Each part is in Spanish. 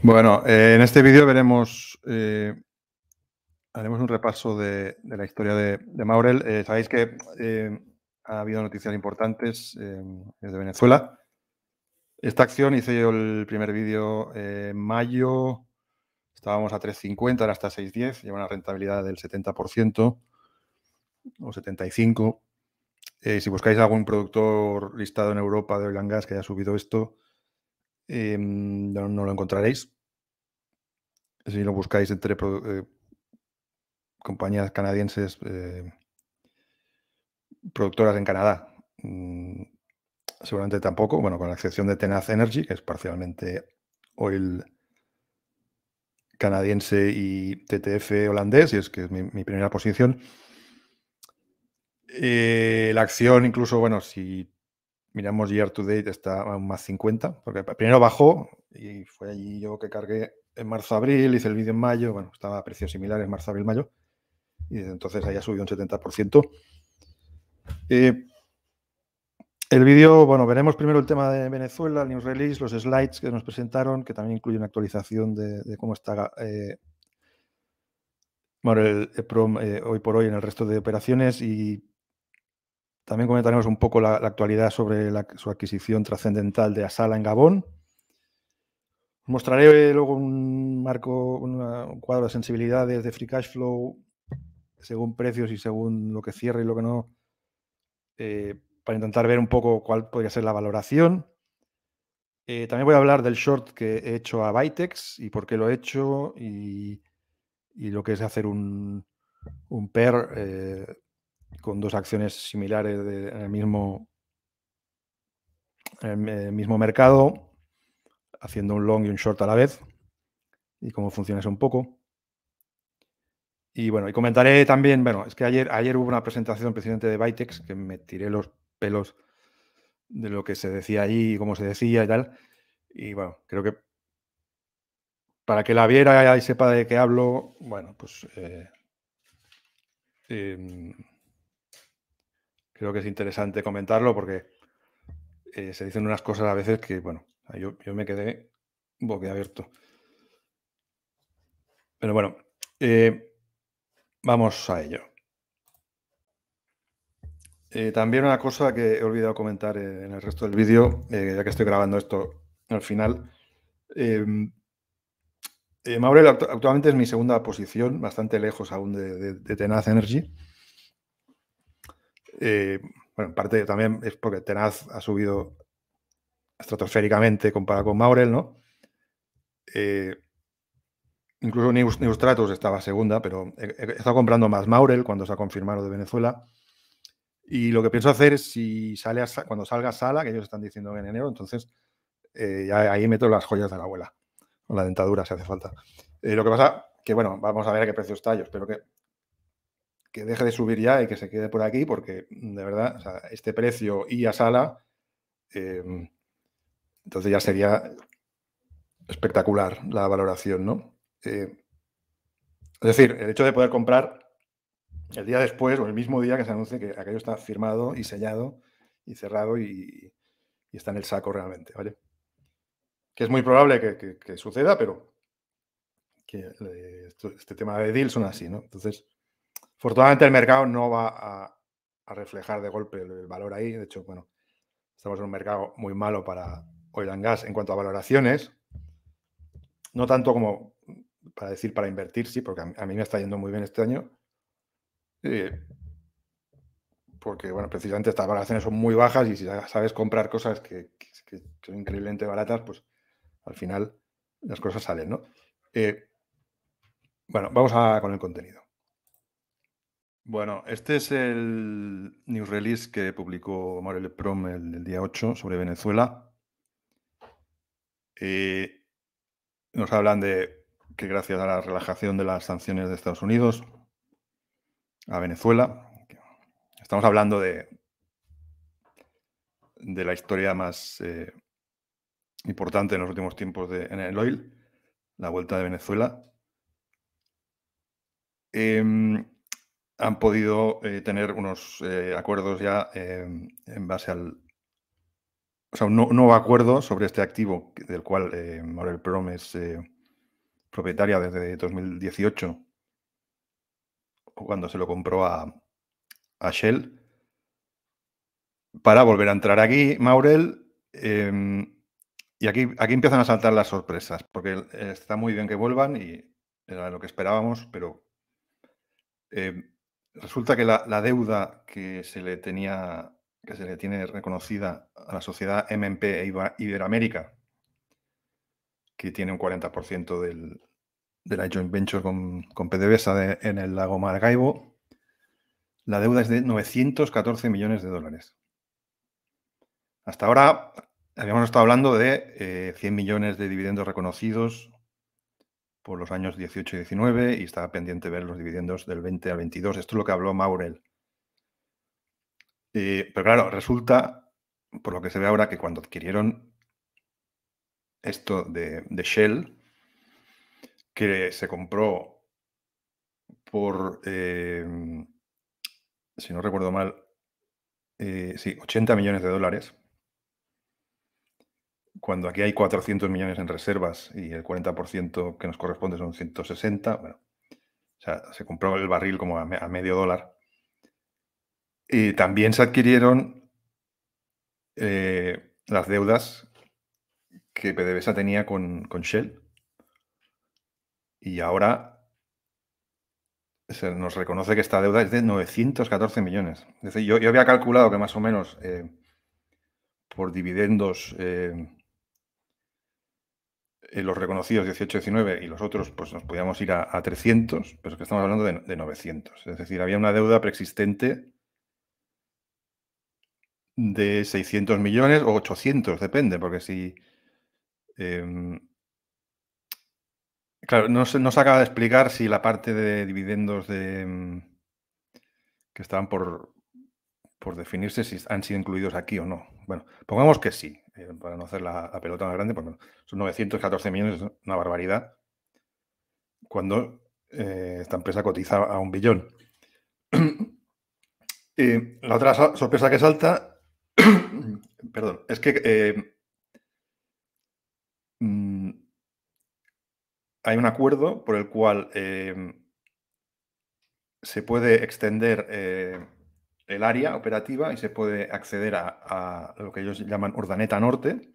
Bueno, eh, en este vídeo veremos, eh, haremos un repaso de, la historia de, Maurel. Eh, sabéis que ha habido noticias importantes desde Venezuela. Esta acción hice yo el primer vídeo en mayo, estábamos a 3.50, ahora está hasta 6.10, lleva una rentabilidad del 70% o 75%. si buscáis algún productor listado en Europa de oil and gas que haya subido esto, Em, no, lo encontraréis. Si lo buscáis entre eh, compañías canadienses eh, productoras en Canadá, mm, seguramente tampoco. Bueno, con la excepción de Tenaz Energy, que es parcialmente oil canadiense y TTF holandés, y es que es mi, primera posición. Eh, la acción, incluso, bueno, si Miramos year to date, está a un más 50, porque primero bajó y fue allí yo que cargué en marzo-abril, hice el vídeo en mayo, bueno, estaba a precios similares marzo-abril-mayo, y desde entonces ahí ha subido un 70%. Eh, el vídeo, bueno, veremos primero el tema de Venezuela, el news release, los slides que nos presentaron, que también incluye una actualización de, cómo está eh, el, eh, hoy por hoy en el resto de operaciones y también comentaremos un poco la, actualidad sobre su adquisición trascendental de Asala en Gabón. Mostraré luego un marco, un cuadro de sensibilidades de free cash flow según precios y según lo que cierre y lo que no, eh, para intentar ver un poco cuál podría ser la valoración. Eh, también voy a hablar del short que he hecho a Bytex y por qué lo he hecho y, lo que es hacer un, un pair eh, con dos acciones similares de, mismo, mismo mercado, haciendo un long y un short a la vez, y cómo funciona eso un poco. Y bueno, y comentaré también, bueno, es que ayer, ayer hubo una presentación presidente de Bytex que me tiré los pelos de lo que se decía allí, cómo se decía y tal. Y bueno, creo que para que la viera y sepa de qué hablo, bueno, pues eh, em, creo que es interesante comentarlo porque eh, se dicen unas cosas a veces que, bueno, yo, me quedé boquiabierto. Pero bueno, eh, vamos a ello. Eh, también una cosa que he olvidado comentar en el resto del vídeo, ya que estoy grabando esto al final. Em, Maurel actualmente es mi segunda posición, bastante lejos aún de Tenaz Energy. Eh, bueno, en parte también es porque Tenaz ha subido estratosféricamente comparado con Maurel, ¿no? Eh, incluso Neustratus estaba segunda, pero he, estado comprando más Maurel cuando se ha confirmado de Venezuela. Y lo que pienso hacer es si sale cuando salga Sala, que ellos están diciendo en enero, entonces eh, ahí meto las joyas de la abuela, con la dentadura si hace falta. lo que pasa que, bueno, vamos a ver a qué precio está, yo espero que deje de subir ya y que se quede por aquí, porque mm, de verdad, este precio y a sala, em, entonces ya sería espectacular la valoración, ¿no? Eh, es decir, el hecho de poder comprar el día después o el mismo día que se anuncie que aquello está firmado y sellado y cerrado y, está en el saco realmente, ¿vale? Que es muy probable que, suceda, pero que este tema de deal son así, ¿no? Entonces, Fortunadamente el mercado no va a, reflejar de golpe el, valor ahí. De hecho, bueno, estamos en un mercado muy malo para oil and gas en cuanto a valoraciones. No tanto como para decir para invertir, sí, porque a mí, me está yendo muy bien este año. Eh, porque, bueno, precisamente estas valoraciones son muy bajas y si sabes comprar cosas que, son increíblemente baratas, pues al final las cosas salen, ¿no? Eh, bueno, vamos a, con el contenido. Bueno, este es el news release que publicó Mario Prom el, día 8 sobre Venezuela. Eh, nos hablan de que gracias a la relajación de las sanciones de Estados Unidos a Venezuela, estamos hablando de, de la historia más eh, importante en los últimos tiempos de, en el oil, la vuelta de Venezuela. Em, han podido eh, tener unos eh, acuerdos ya eh, en base al... O sea, un nuevo acuerdo sobre este activo del cual Maurel Prom es propietaria desde 2018, cuando se lo compró a, Shell, para volver a entrar aquí, Maurel. Em, y aquí, aquí empiezan a saltar las sorpresas, porque está muy bien que vuelvan y era lo que esperábamos, pero em, resulta que la, deuda que se le tenía, que se le tiene reconocida a la sociedad MMP e Iberoamérica, que tiene un 40% del, de la joint venture con, con PDVSA en el lago Maracaibo, la deuda es de 914 millones de dólares. Hasta ahora habíamos estado hablando de 100 eh, millones de dividendos reconocidos, por los años 18 y 19 y estaba pendiente ver los dividendos del 20 al 22. Esto es lo que habló Maurel. Eh, pero claro, resulta, por lo que se ve ahora, que cuando adquirieron esto de, Shell, que se compró por, eh, si no recuerdo mal, eh, sí, 80 millones de dólares, cuando aquí hay 400 millones en reservas y el 40% que nos corresponde son 160, bueno, o sea, se compró el barril como a, medio dólar. Y también se adquirieron eh, las deudas que PDVSA tenía con, Shell. Y ahora se nos reconoce que esta deuda es de 914 millones. Es decir, yo, yo había calculado que más o menos eh, por dividendos... Eh, eh, los reconocidos 18, 19 y los otros, pues nos podíamos ir a, 300, pero es que estamos hablando de, 900. Es decir, había una deuda preexistente de 600 millones o 800, depende, porque si... Em, claro, no se, no acaba de explicar si la parte de dividendos de, em, que estaban por, por definirse si han sido incluidos aquí o no. Bueno, pongamos que sí. Eh, para no hacer la, pelota más grande, porque son 914 millones, es una barbaridad, cuando eh, esta empresa cotiza a un billón. y eh, la otra sorpresa que salta, perdón, es que mm, hay un acuerdo por el cual se puede extender el área operativa y se puede acceder a, lo que ellos llaman Urdaneta Norte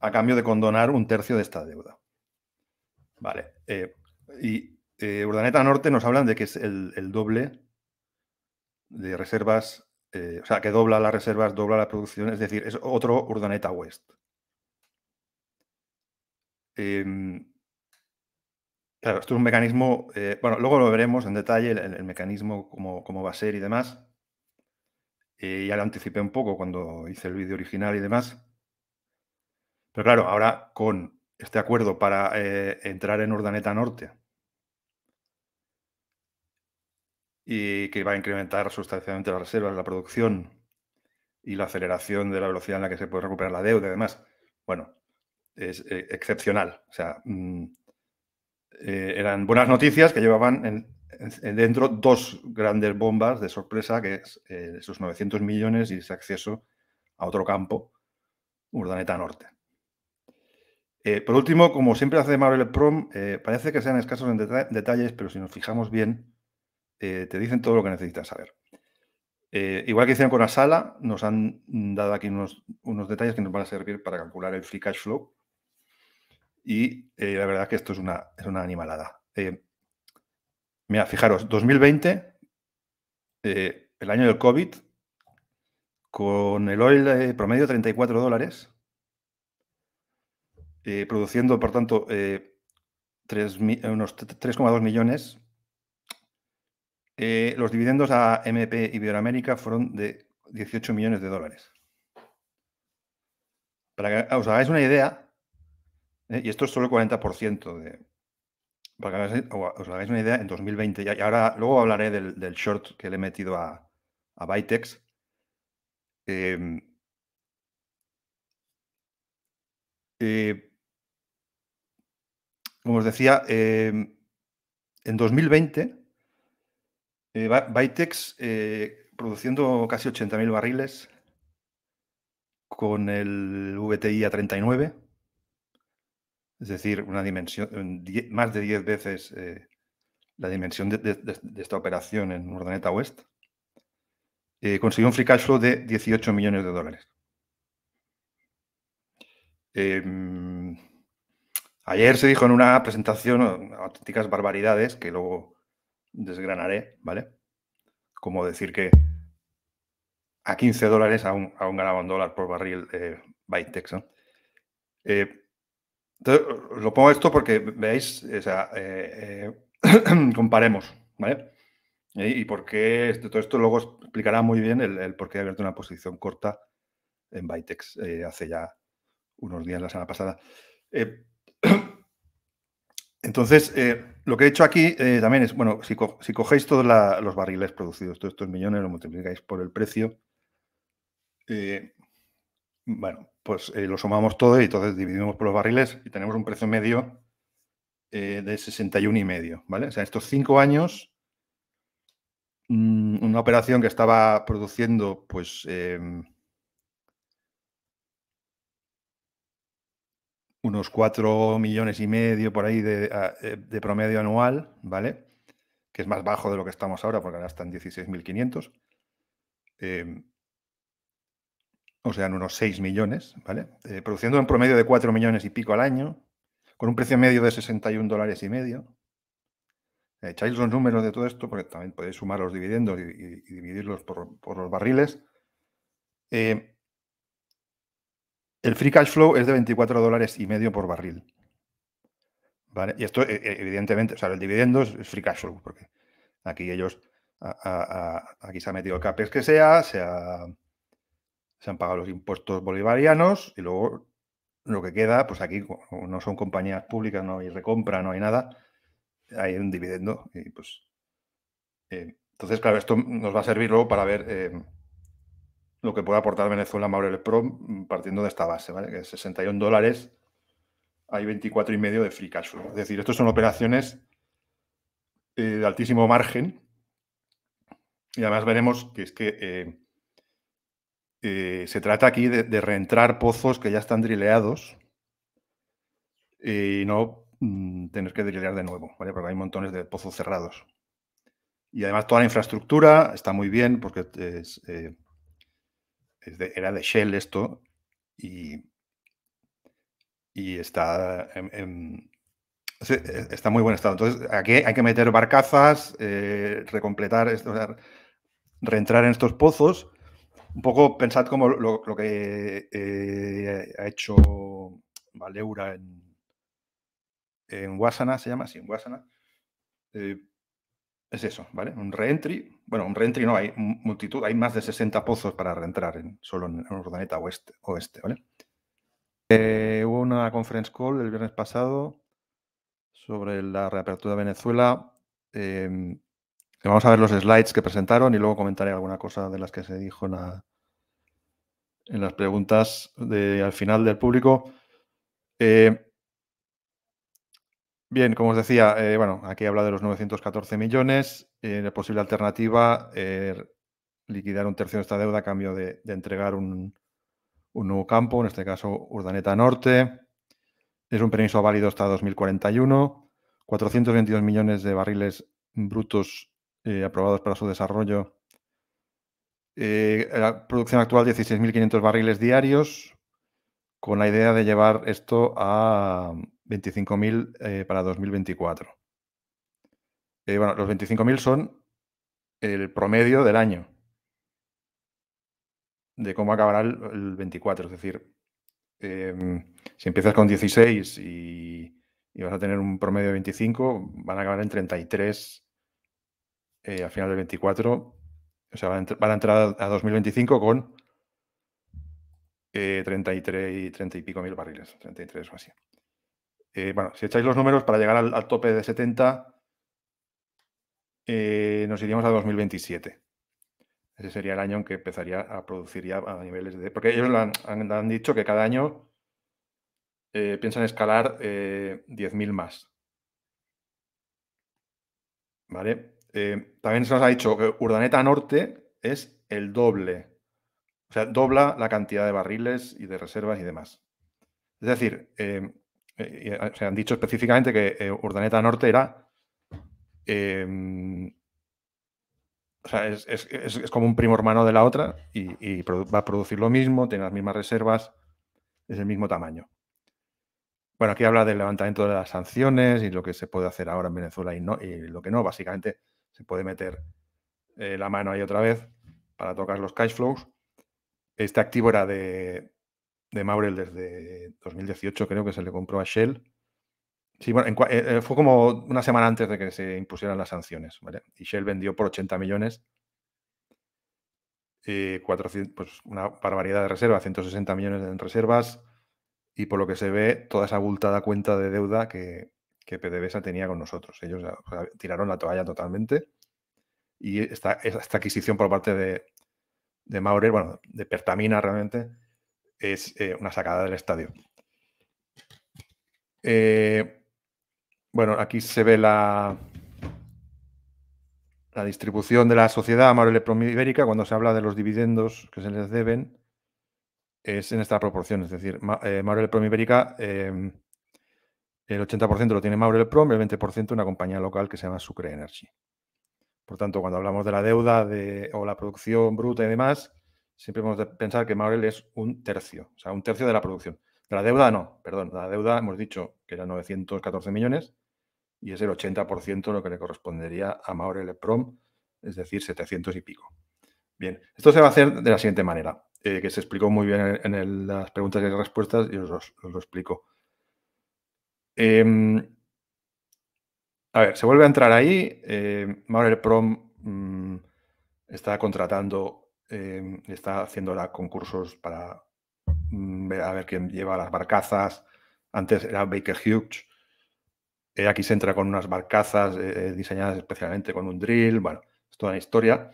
a cambio de condonar un tercio de esta deuda. Vale. Eh, y eh, Urdaneta Norte nos hablan de que es el, doble de reservas, eh, o sea, que dobla las reservas, dobla la producción, es decir, es otro Urdaneta West. Em, Claro, esto es un mecanismo, eh, bueno, luego lo veremos en detalle, el, mecanismo, cómo, cómo, va a ser y demás. Eh, ya lo anticipé un poco cuando hice el vídeo original y demás. Pero claro, ahora con este acuerdo para eh, entrar en Urdaneta Norte y que va a incrementar sustancialmente las reservas, la producción y la aceleración de la velocidad en la que se puede recuperar la deuda y demás, bueno, es excepcional. O sea... Mm, eh, eran buenas noticias que llevaban dentro dos grandes bombas de sorpresa, que es eh, esos 900 millones y ese acceso a otro campo, Urdaneta Norte. Eh, por último, como siempre hace Marvel Prom, parece que sean escasos en detalles, pero si nos fijamos bien, te dicen todo lo que necesitas saber. igual que hicieron con la sala, nos han dado aquí unos detalles que nos van a servir para calcular el free cash flow, y eh, la verdad que esto es una, animalada. Eh, mira, fijaros, 2020, eh, el año del COVID, con el oil promedio de 34 dólares, produciendo, por tanto, 3, unos 3,2 millones. los dividendos a MP Iberoamérica fueron de 18 millones de dólares. Para que os hagáis una idea, ¿eh? Y esto es solo el 40% de... Para que os hagáis una idea, en 2020, y ahora luego hablaré del, short que le he metido a, a Bytex. Em, eh, como os decía, em, en 2020, eh, Bytex produciendo casi 80.000 barriles con el VTI a 39 es decir, una dimensión, más de 10 veces eh, la dimensión de, esta operación en Urdaneta West, eh, consiguió un free cash flow de 18 millones de dólares. Em, ayer se dijo en una presentación auténticas barbaridades que luego desgranaré, ¿vale? Como decir que a 15 dólares aún, aún ganaba un dólar por barril eh, eh entonces, lo pongo esto porque veáis, o sea, eh, eh, comparemos, ¿vale? Eh, y, por qué este, todo esto luego explicará muy bien el, por qué ha abierto una posición corta en Bytex hace ya unos días, la semana pasada. entonces, lo que he hecho aquí también es, bueno, si, cogéis todos los barriles producidos, todos estos millones, lo multiplicáis por el precio, bueno, pues eh, lo sumamos todo y entonces dividimos por los barriles y tenemos un precio medio eh, de 61 y medio, ¿vale? O sea, estos cinco años, mm, una operación que estaba produciendo, pues, em, unos 4 millones y medio por ahí eh, de, promedio anual, ¿vale? Que es más bajo de lo que estamos ahora, porque ahora están 16.500 o sea, en unos 6 millones, ¿vale? Eh, produciendo en promedio de 4 millones y pico al año, con un precio medio de 61 dólares y medio. Echáis los números de todo esto, porque también podéis sumar los dividendos y, dividirlos por, los barriles. Eh, el free cash flow es de 24 dólares y medio por barril. ¿Vale? Y esto, e, e, evidentemente, o sea, el dividendo es free cash flow, porque aquí ellos, aquí se ha metido el CAPEX que sea, se ha se han pagado los impuestos bolivarianos y luego lo que queda, pues aquí no son compañías públicas, no hay recompra, no hay nada, hay un dividendo y pues... Eh, entonces, claro, esto nos va a servir luego para ver eh, lo que puede aportar Venezuela a Maurel Pro mm, partiendo de esta base, ¿vale? Que 61 dólares hay 24 y medio de free cash flow. Es decir, estas son operaciones eh, de altísimo margen y además veremos que es que eh, se trata aquí de, reentrar pozos que ya están drileados eh, y no mm, tener que drilear de nuevo, Porque hay montones de pozos cerrados. Y además toda la infraestructura está muy bien porque eh, era de Shell esto y, está en, e, está muy buen estado. Entonces aquí hay que meter barcazas, recompletar, esto, reentrar en estos pozos un poco pensad como lo, que eh, ha hecho Valeura en, en se llama así, en Guasana, eh, es eso, ¿vale? Un reentry. Bueno, un reentry no, hay multitud, hay más de 60 pozos para reentrar en, solo en, en Urdaneta oeste, oeste, ¿vale? Eh, hubo una conference call el viernes pasado sobre la reapertura de Venezuela. Em, Vamos a ver los slides que presentaron y luego comentaré alguna cosa de las que se dijo en, las preguntas al final del público. Eh, bien, como os decía, eh, bueno, aquí habla de los 914 millones. la eh, posible alternativa, liquidar un tercio de esta deuda a cambio de, entregar un, un nuevo campo, en este caso Urdaneta Norte. Es un permiso válido hasta 2041. 422 millones de barriles brutos eh, aprobados para su desarrollo. la eh, producción actual 16.500 barriles diarios, con la idea de llevar esto a 25.000 eh, para 2024. bueno, los 25.000 son el promedio del año, de cómo acabará el, 24. Es decir, em, si empiezas con 16 y, y vas a tener un promedio de 25, van a acabar en 33 eh, final del 24, o sea, van a, entrar a 2025 con 33 eh, y 30 y pico mil barriles, 33 o así. Eh, bueno, si echáis los números para llegar al, tope de 70, eh, nos iríamos a 2027. Ese sería el año en que empezaría a producir ya a niveles de... Porque ellos han, han dicho que cada año piensan escalar 10.000 más. ¿Vale? Eh, también se nos ha dicho que Urdaneta Norte es el doble. O sea, dobla la cantidad de barriles y de reservas y demás. Es decir, eh, eh, se han dicho específicamente que Urdaneta Norte era. Em, o sea, es, es, es, como un primo hermano de la otra y, va a producir lo mismo, tiene las mismas reservas, es el mismo tamaño. Bueno, aquí habla del levantamiento de las sanciones y lo que se puede hacer ahora en Venezuela y, no, y lo que no. Básicamente, se puede meter eh, la mano ahí otra vez para tocar los cash flows. Este activo era de, Maurel desde 2018, creo que se le compró a Shell. Sí, bueno, eh, eh, fue como una semana antes de que se impusieran las sanciones, Y Shell vendió por 80 millones, pues una barbaridad de reservas, 160 millones en reservas, y por lo que se ve, toda esa abultada cuenta de deuda que, que PDVSA tenía con nosotros. Ellos tiraron la toalla totalmente y esta, esta adquisición por parte de, de, Maurer, bueno, de Pertamina realmente, es eh, una sacada del estadio. Eh, bueno, aquí se ve la, la distribución de la sociedad Maurel Promibérica. cuando se habla de los dividendos que se les deben, es en esta proporción. Es decir, eh, Maurel Ibérica el 80% lo tiene Maurel Prom, el 20% una compañía local que se llama Sucre Energy. Por tanto, cuando hablamos de la deuda de, o la producción bruta y demás, siempre hemos de pensar que Maurel es un tercio, o sea, un tercio de la producción. De la deuda no, perdón, la deuda hemos dicho que era 914 millones y es el 80% lo que le correspondería a Maurel Prom, es decir, 700 y pico. Bien, esto se va a hacer de la siguiente manera, eh, que se explicó muy bien en, las preguntas y las respuestas y os lo explico. Em, a ver, se vuelve a entrar ahí. Eh, Prom mm, está contratando, eh, está haciendo concursos para mm, ver, a ver quién lleva las barcazas. Antes era Baker Hughes. Eh, aquí se entra con unas barcazas eh, eh, diseñadas especialmente con un drill. Bueno, es toda una historia.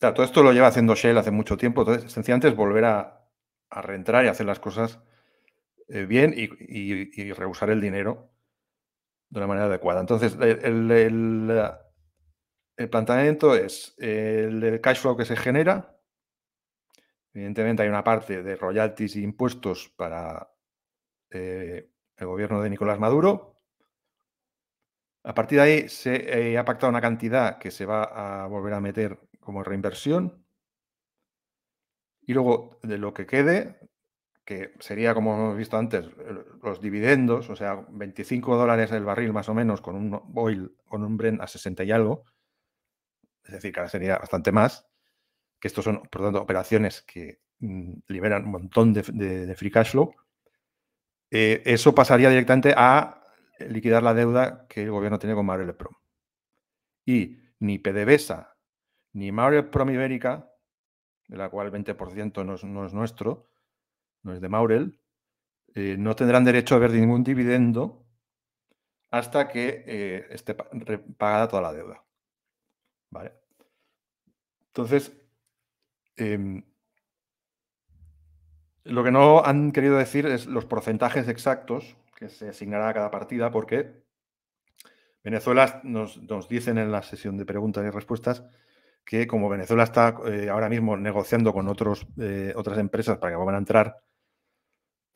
todo esto lo lleva haciendo Shell hace mucho tiempo. Entonces, sencillamente es volver a reentrar y hacer las cosas eh, bien y, rehusar el dinero de una manera adecuada. Entonces, el, planteamiento es el cash flow que se genera. Evidentemente hay una parte de royalties e impuestos para eh, el gobierno de Nicolás Maduro. A partir de ahí se eh, ha pactado una cantidad que se va a volver a meter como reinversión. Y luego de lo que quede que sería, como hemos visto antes, los dividendos, o sea, 25 dólares el barril más o menos con un oil, con un Brent a 60 y algo, es decir, que sería bastante más, que estos son, por tanto, operaciones que mm, liberan un montón de, free cash flow, eh, eso pasaría directamente a liquidar la deuda que el gobierno tiene con Mario Prom. Y ni PDVSA, ni mario Prom Ibérica, de la cual el 20% no es, no es nuestro, no es de Maurel, eh, no tendrán derecho a ver ningún dividendo hasta que eh, esté pagada toda la deuda. ¿Vale? Entonces, em, lo que no han querido decir es los porcentajes exactos que se asignará a cada partida, porque Venezuela nos, dicen en la sesión de preguntas y respuestas que como Venezuela está eh, ahora mismo negociando con otros, otras empresas para que a entrar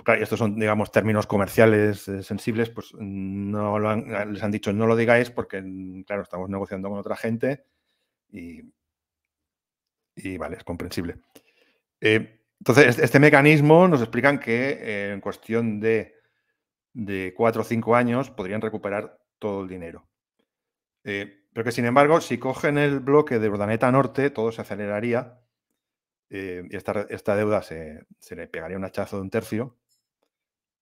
claro, estos son, digamos, términos comerciales eh, sensibles, pues no ah, les han dicho no lo digáis porque, claro, estamos negociando con otra gente y, y vale, es comprensible. Eh, entonces, este mecanismo nos explican que eh, en cuestión de, de o cinco años podrían recuperar todo el dinero. pero que, sin embargo, si cogen el bloque de Urdaneta Norte, todo se aceleraría. y esta, esta, deuda se, se le pegaría un hachazo de un tercio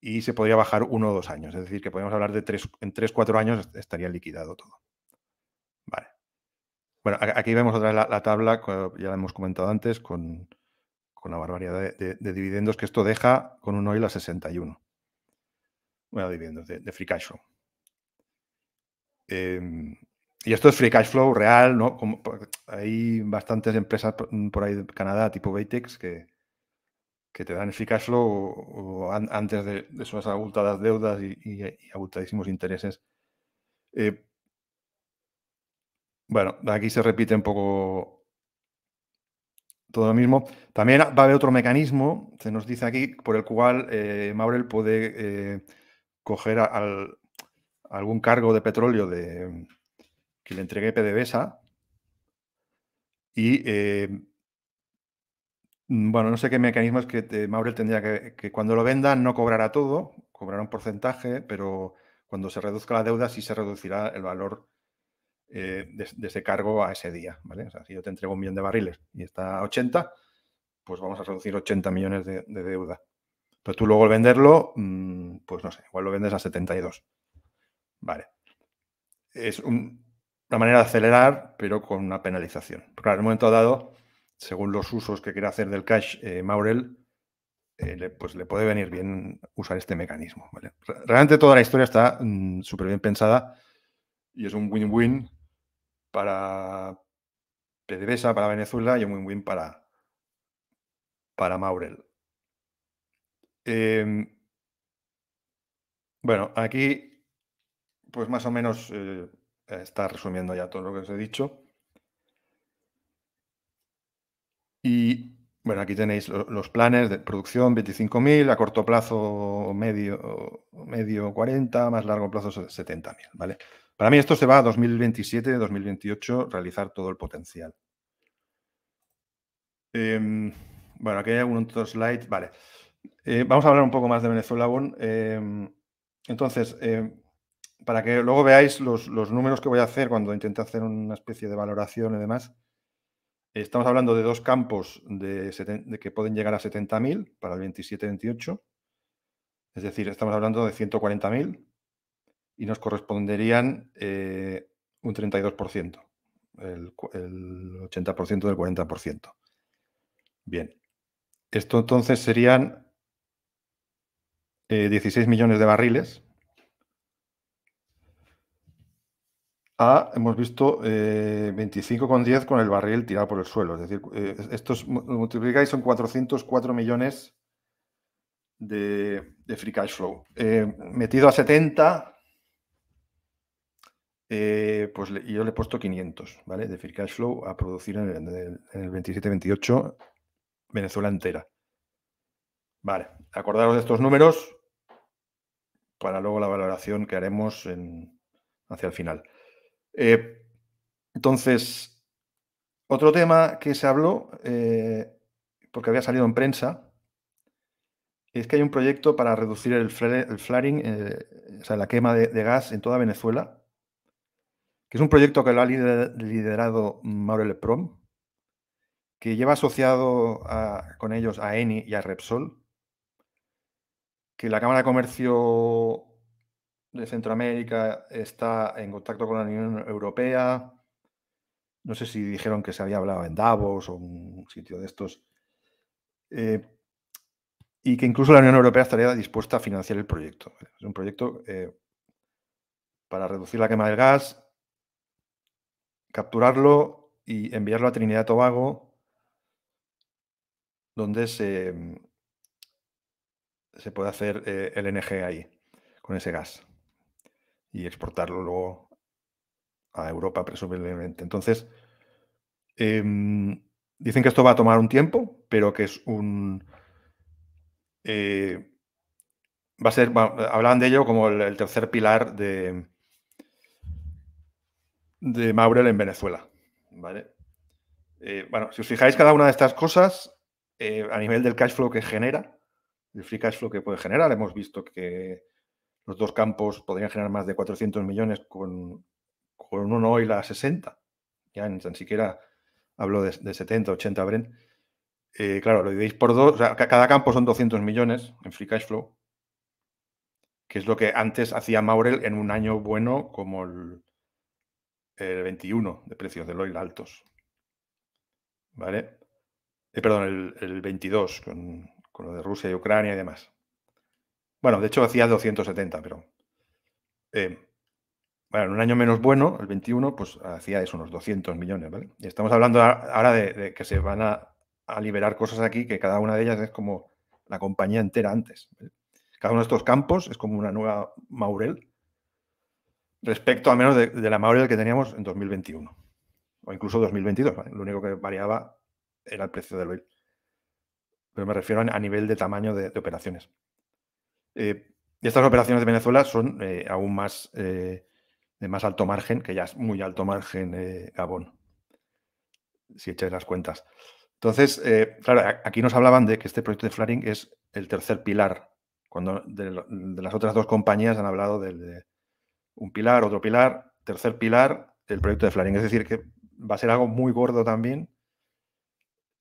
y se podría bajar uno o dos años. Es decir, que podríamos hablar de tres, en tres, cuatro años estaría liquidado todo. Vale. Bueno, aquí vemos otra vez la, tabla, ya la hemos comentado antes, con, con la barbaridad de, dividendos que esto deja con un hoy a 61. Bueno, dividendos de, free cash flow. Em, y esto es free cash flow real, ¿no? hay bastantes empresas por ahí de Canadá, tipo Baytex, que, que te dan eficazlo o, antes de, de, esas abultadas deudas y, abultadísimos intereses. Eh, bueno, aquí se repite un poco todo lo mismo. También va a haber otro mecanismo, se nos dice aquí, por el cual eh, Maurel puede eh, coger al, algún cargo de petróleo de, que le entregue PDVSA y Mm, bueno, no sé qué mecanismo es que Maurel tendría que, que cuando lo vendan no cobrará todo, cobrará un porcentaje, pero cuando se reduzca la deuda sí se reducirá el valor eh, de, ese cargo a ese día, ¿vale? O sea, si yo te entrego un millón de barriles y está a 80, pues vamos a reducir 80 millones de, deuda. Pero tú luego al venderlo, mm, pues no sé, igual lo vendes a 72. Vale. Es una manera de acelerar, pero con una penalización. Porque claro, en un momento dado según los usos que quiera hacer del cache eh, Maurel, eh, pues le puede venir bien usar este mecanismo. Realmente toda la historia está mm, súper bien pensada y es un win-win para PDVSA, para Venezuela y un win-win para, para Maurel. Em, bueno, aquí pues más o menos eh, está resumiendo ya todo lo que os he dicho. Y bueno, aquí tenéis los planes de producción 25.000, a corto plazo medio, medio 40, más largo plazo 70.000, ¿vale? Para mí esto se va a 2027, 2028, realizar todo el potencial. Em, bueno, aquí hay algún otro slide, vale. Eh, vamos a hablar un poco más de Venezuela aún. Em, entonces, eh, para que luego veáis los, los números que voy a hacer cuando intente hacer una especie de valoración y demás, Estamos hablando de dos campos de, que pueden llegar a 70.000 para el 27-28. Es decir, estamos hablando de 140.000 y nos corresponderían eh, un 32%, el, 80% del 40%. Bien. Esto entonces serían 16 eh, millones de barriles hemos visto eh, 25,10 con el barril tirado por el suelo. Es decir, eh, estos multiplicáis son 404 millones de, free cash flow. Eh, metido a 70, eh, pues yo le he puesto 500, ¿vale? De free cash flow a producir en el, 27-28 Venezuela entera. Vale, acordaros de estos números para luego la valoración que haremos hacia el final. Eh, entonces, otro tema que se habló, eh, porque había salido en prensa, es que hay un proyecto para reducir el, flaring, eh, o sea, la quema de, gas en toda Venezuela, que es un proyecto que lo ha liderado maurel prom que lleva asociado con ellos a ENI y a Repsol, que la Cámara de Comercio de Centroamérica está en contacto con la Unión Europea. No sé si dijeron que se había hablado en Davos o un sitio de estos. Eh, y que incluso la Unión Europea estaría dispuesta a financiar el proyecto. Es un proyecto eh, para reducir la quema del gas, capturarlo y enviarlo a Trinidad y Tobago, donde se, se puede hacer eh, el NG ahí, con ese gas y exportarlo luego a Europa, presumiblemente. Entonces, em, dicen que esto va a tomar un tiempo, pero que es un... Eh, va a ser, hablaban de ello como el, tercer pilar de, de Maurel en Venezuela. ¿vale? Eh, bueno, si os fijáis, cada una de estas cosas, eh, a nivel del cash flow que genera, el free cash flow que puede generar, hemos visto que los dos campos podrían generar más de 400 millones con, uno hoy la 60. Ya ni tan siquiera hablo de, 70, 80 Brent. Eh, claro, lo dividís por dos, cada campo son 200 millones en free cash flow, que es lo que antes hacía Maurel en un año bueno como el, 21 de precios del oil altos. ¿Vale? Eh, perdón, el, 22 con, con, lo de Rusia y Ucrania y demás. Bueno, de hecho hacía 270, pero. Eh, en un año menos bueno, el 21, pues hacía eso, unos 200 millones, Y estamos hablando ahora de, que se van a, liberar cosas aquí, que cada una de ellas es como la compañía entera antes. Cada uno de estos campos es como una nueva Maurel, respecto al menos de, la Maurel que teníamos en 2021, o incluso 2022, Lo único que variaba era el precio del oil. Pero me refiero a, nivel de tamaño de operaciones. Y eh, estas operaciones de Venezuela son eh, aún más eh, de más alto margen, que ya es muy alto margen Gabón, si echáis las cuentas. Entonces, claro, aquí nos hablaban de que este proyecto de Flaring es el tercer pilar, cuando de, las otras dos compañías han hablado de, de un pilar, otro pilar, tercer pilar, el proyecto de Flaring. Es decir, que va a ser algo muy gordo también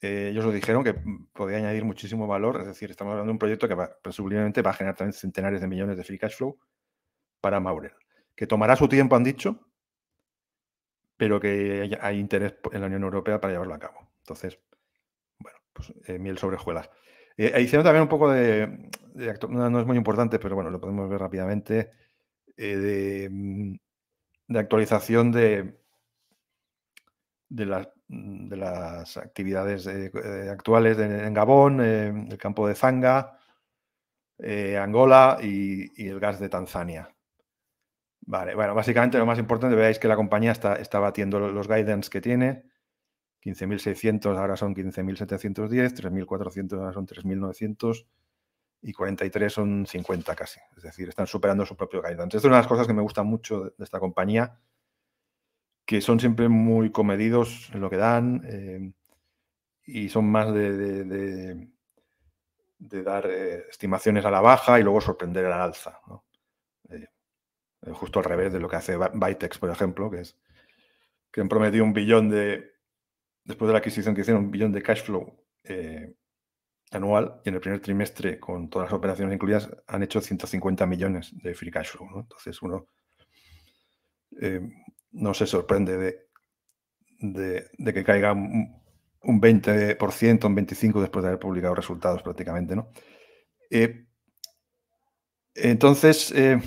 eh, ellos nos dijeron que mm, podría añadir muchísimo valor, es decir, estamos hablando de un proyecto que presumiblemente va a generar también centenares de millones de free cash flow para Maurel, que tomará su tiempo, han dicho, pero que hay, interés en la Unión Europea para llevarlo a cabo. Entonces, bueno, pues eh, miel sobre juelas. Eh, también un poco de, no, es muy importante, pero bueno, lo podemos ver rápidamente, eh, mm, de, actualización de, de las Mm, de las actividades eh, eh, actuales en Gabón, eh, el campo de Zanga, Angola y, el gas de Tanzania. Vale, bueno, básicamente lo más importante, veáis que la compañía está, está batiendo los guidance que tiene. 15.600 ahora son 15.710, 3.400 ahora son 3.900 y 43 son 50 casi. Es decir, están superando su propio guidance. es una de las cosas que me gusta mucho de esta compañía, que son siempre muy comedidos en lo que dan eh, y son más de, dar eh, estimaciones a la baja y luego sorprender a la alza. Eh, justo al revés de lo que hace Bytex, por ejemplo, que es que han prometido un billón de, después de la adquisición que hicieron, un billón de cash flow anual y en el primer trimestre, con todas las operaciones incluidas, han hecho 150 millones de free cash flow. Entonces uno no se sorprende de, que caiga un, 20%, un 25% después de haber publicado resultados prácticamente, ¿no? Eh, entonces, eh,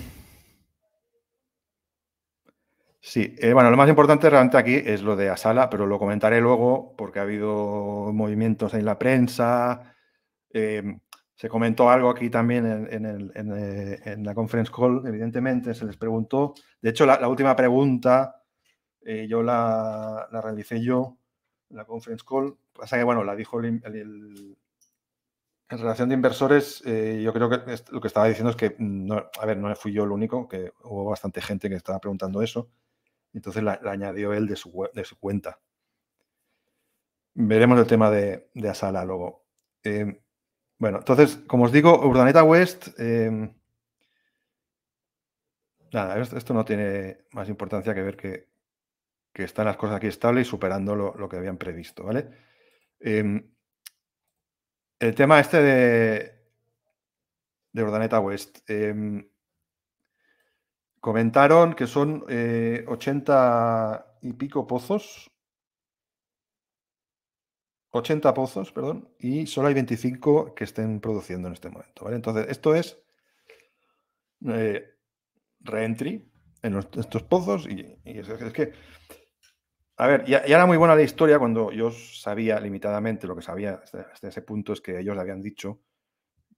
sí, eh, bueno, lo más importante realmente aquí es lo de Asala, pero lo comentaré luego porque ha habido movimientos en la prensa. se comentó algo aquí también en, la conference call, evidentemente, se les preguntó. De hecho, la última pregunta eh, yo la, realicé yo, la conference call. Pasa que, bueno, la dijo en relación de inversores, eh, yo creo que lo que estaba diciendo es que, no, a ver, no fui yo el único, que hubo bastante gente que estaba preguntando eso. Entonces la, añadió él de su, de su, cuenta. Veremos el tema de, Asala luego. Eh, bueno, entonces, como os digo, Urdaneta West. nada, esto, no tiene más importancia que ver que que están las cosas aquí estables y superando lo, que habían previsto, ¿vale? Em, el tema este de, de Ordaneta West. Em, comentaron que son 80 eh, y pico pozos. 80 pozos, perdón, y solo hay 25 que estén produciendo en este momento. ¿vale? Entonces, esto es eh, reentry en estos pozos y, es, que a ver, y, era muy buena la historia cuando yo sabía limitadamente lo que sabía hasta, ese punto es que ellos habían dicho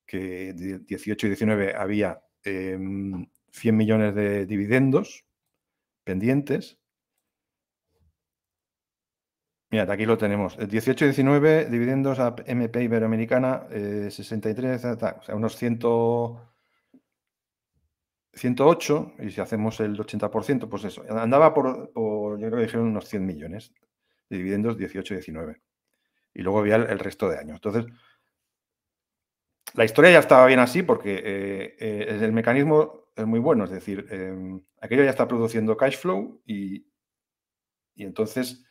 que 18 y 19 había 100 em, millones de dividendos pendientes. Mirad, aquí lo tenemos. 18 eh, y 19 dividendos a MP Iberoamericana, 63, eh, o sea, unos 108, y si hacemos el 80%, pues eso, andaba por yo creo que dijeron unos 100 millones de dividendos 18 19. Y luego había el, resto de años. Entonces, la historia ya estaba bien así porque eh, eh, el mecanismo es muy bueno, es decir, em, aquello ya está produciendo cash flow y, y entonces,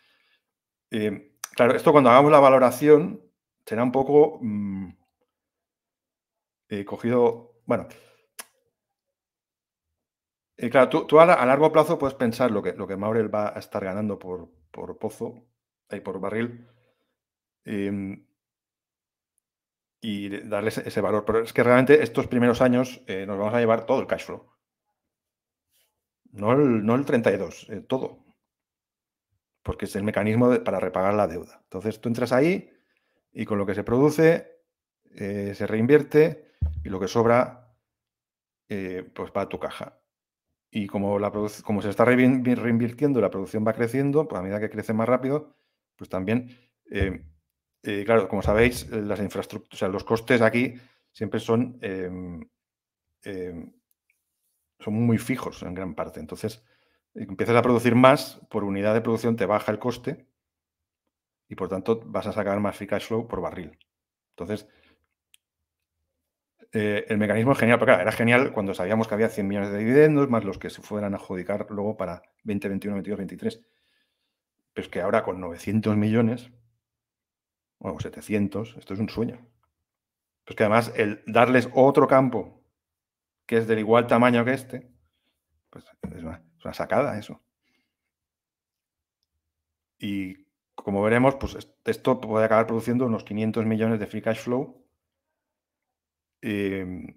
em, claro, esto cuando hagamos la valoración será un poco mm, he eh, cogido, bueno, y eh, claro, tú, a, largo plazo puedes pensar lo que, lo que Maurel va a estar ganando por, pozo y por barril em, y, darles darle ese, valor. Pero es que realmente estos primeros años eh, nos vamos a llevar todo el cash flow. No el, no el 32, eh, todo. Porque es el mecanismo para repagar la deuda. Entonces tú entras ahí y con lo que se produce se reinvierte y lo que sobra pues va a tu caja y como, la como se está reinvirtiendo y la producción va creciendo, pues a medida que crece más rápido, pues también, eh, eh, claro, como sabéis, eh, las infraestructuras, los costes aquí siempre son, em, em, son muy fijos en gran parte. Entonces, empiezas a producir más, por unidad de producción te baja el coste y por tanto vas a sacar más free cash flow por barril. Entonces, eh, el mecanismo es genial, porque era genial cuando sabíamos que había 100 millones de dividendos, más los que se fueran a adjudicar luego para 2021, 2022, 22, 23. Pero es que ahora con 900 millones, o 700, esto es un sueño. Pues que además el darles otro campo que es del igual tamaño que este, pues es una, es una sacada eso. Y como veremos, pues esto puede acabar produciendo unos 500 millones de free cash flow Em,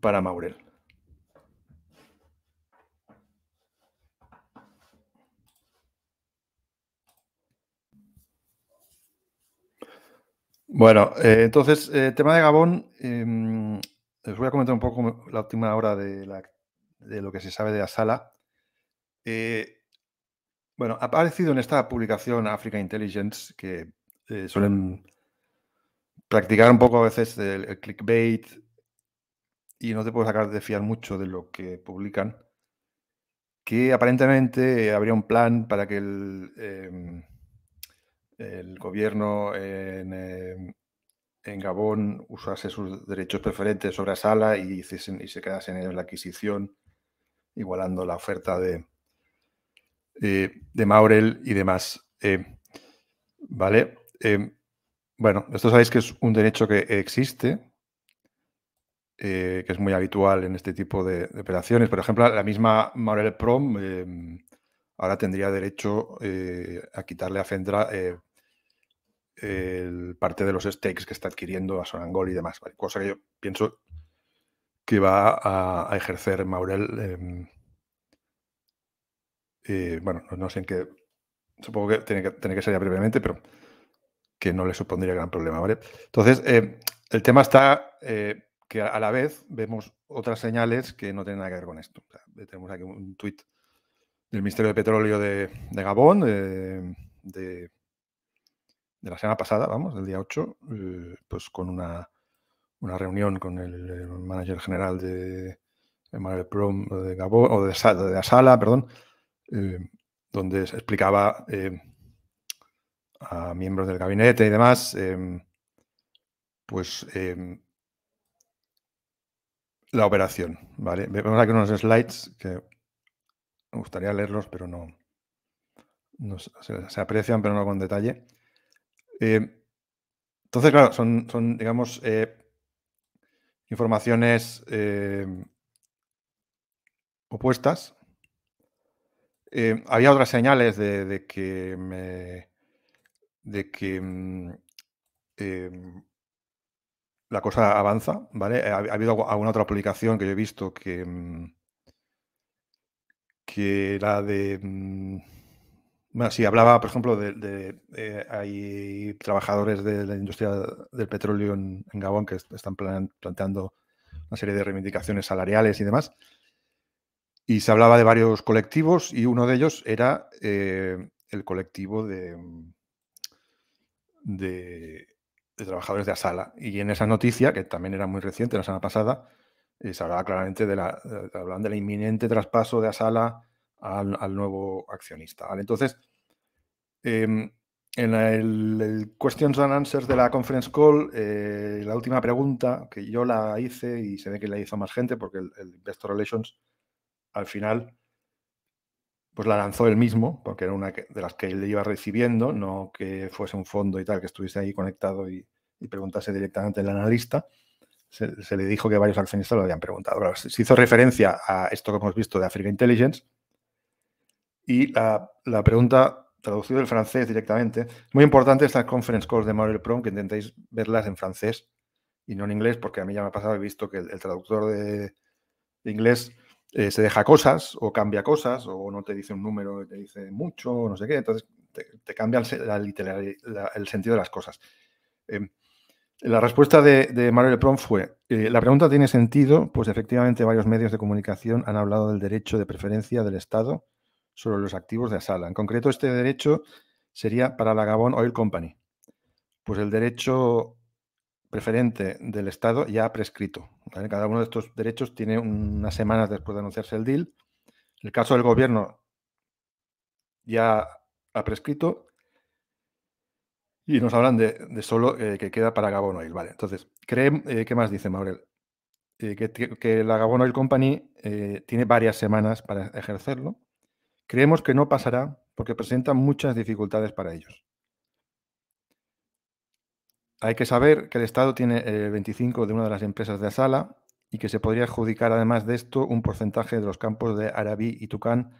para Maurel. Bueno, eh, entonces, el eh, tema de Gabón, em, les voy a comentar un poco la última hora de, de lo que se sabe de Asala eh, bueno, ha aparecido en esta publicación Africa Intelligence, que suelen practicar un poco a veces el, clickbait y no te puedo sacar de fiar mucho de lo que publican, que aparentemente habría un plan para que el, em, el gobierno em, en, Gabón usase sus derechos preferentes sobre Sala y, y se quedase en la adquisición, igualando la oferta de, eh, de Maurel y demás. Eh, ¿Vale? Eh, bueno, esto sabéis que es un derecho que existe, eh, que es muy habitual en este tipo de, operaciones. Por ejemplo, la misma Maurel Prom em, ahora tendría derecho eh, a quitarle a Fendra eh, parte de los stakes que está adquiriendo a Sonangol y demás, cosa que yo pienso que va a, ejercer Maurel. Em, bueno, no sé en qué. Supongo que tiene que, tener que ser ya brevemente, pero que no le supondría gran problema, ¿vale? Entonces, eh, el tema está eh, que a la vez vemos otras señales que no tienen nada que ver con esto. tenemos aquí un tuit del Ministerio de Petróleo de, Gabón, eh, de, la semana pasada, vamos, del día 8, pues con una, reunión con el, manager general de Manuel Prom de Gabón, o de, de Asala, perdón, donde se explicaba a miembros del gabinete y demás, em, pues em, la operación, ¿vale? Vemos aquí unos slides que me gustaría leerlos, pero no, se, aprecian, pero no con detalle. Em, entonces, claro, son, digamos, eh, informaciones opuestas. había otras señales de, de que me de que mm, em, la cosa avanza, ¿vale? Ha, habido alguna otra publicación que yo he visto que, mm, que era de... Mm, bueno, sí, hablaba, por ejemplo, de, eh, hay trabajadores de la industria del petróleo en, Gabón que están planteando una serie de reivindicaciones salariales y demás. Y se hablaba de varios colectivos y uno de ellos era eh, el colectivo de, de, trabajadores de Asala. Y en esa noticia, que también era muy reciente, la semana pasada, eh, se hablaba claramente de la, del inminente traspaso de Asala al, nuevo accionista. Entonces, em, en el, questions and answers de la conference call, eh, la última pregunta que yo la hice y se ve que la hizo más gente porque el Investor Relations al final pues la lanzó él mismo, porque era una de las que él iba recibiendo, no que fuese un fondo y tal, que estuviese ahí conectado y, preguntase directamente al analista. Se, le dijo que varios accionistas lo habían preguntado. se hizo referencia a esto que hemos visto de Africa Intelligence y la, la pregunta traducida del francés directamente. muy importante estas conference calls de Maurel Prom que intentéis verlas en francés y no en inglés, porque a mí ya me ha pasado, he visto que el, traductor de inglés eh, se deja cosas o cambia cosas o no te dice un número te dice mucho o no sé qué. Entonces te, cambia el, sentido de las cosas. Em, la respuesta de, Mario Manuel fue, eh, la pregunta tiene sentido, pues efectivamente varios medios de comunicación han hablado del derecho de preferencia del Estado sobre los activos de Asala. En concreto, este derecho sería para la Gabón Oil Company. Pues el derecho preferente del Estado ya ha prescrito, cada uno de estos derechos tiene unas semanas después de anunciarse el deal. el caso del gobierno ya ha prescrito y nos hablan de, solo eh, que queda para Gabon Oil. Vale, entonces, eh, ¿qué más dice Maurel? Eh, que, la Gabon Oil Company tiene varias semanas para ejercerlo. Creemos que no pasará porque presenta muchas dificultades para ellos. Hay que saber que el Estado tiene el eh, 25 de una de las empresas de Asala y que se podría adjudicar además de esto un porcentaje de los campos de Arabi y Tucán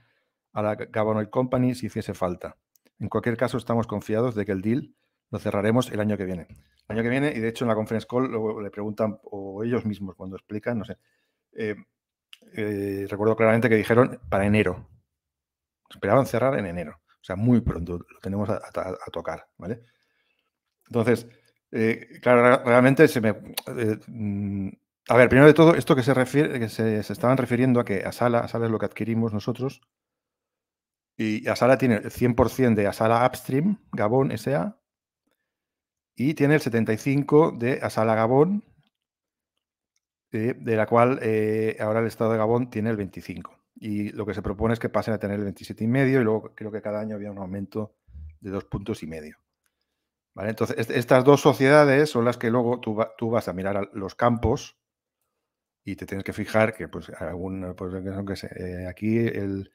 a la Gabon Company si hiciese falta. En cualquier caso, estamos confiados de que el deal lo cerraremos el año que viene. El año que viene, y de hecho en la conference call luego le preguntan, o ellos mismos cuando explican, no sé, eh, eh, recuerdo claramente que dijeron para enero. Esperaban cerrar en enero. O sea, muy pronto lo tenemos a, tocar, ¿vale? Entonces, eh, claro, realmente se me. Eh, mm, a ver, primero de todo, esto que se refiere, que se, estaban refiriendo a que Asala, Asala es lo que adquirimos nosotros. Y Asala tiene el 100% de Asala Upstream, Gabón SA. Y tiene el 75% de Asala Gabón, eh, de la cual ahora el Estado de Gabón tiene el 25%. Y lo que se propone es que pasen a tener el 27,5% y luego creo que cada año había un aumento de dos puntos y medio. Entonces, estas dos sociedades son las que luego tú, vas a mirar los campos y te tienes que fijar que, pues, algún, pues, que eh, aquí el,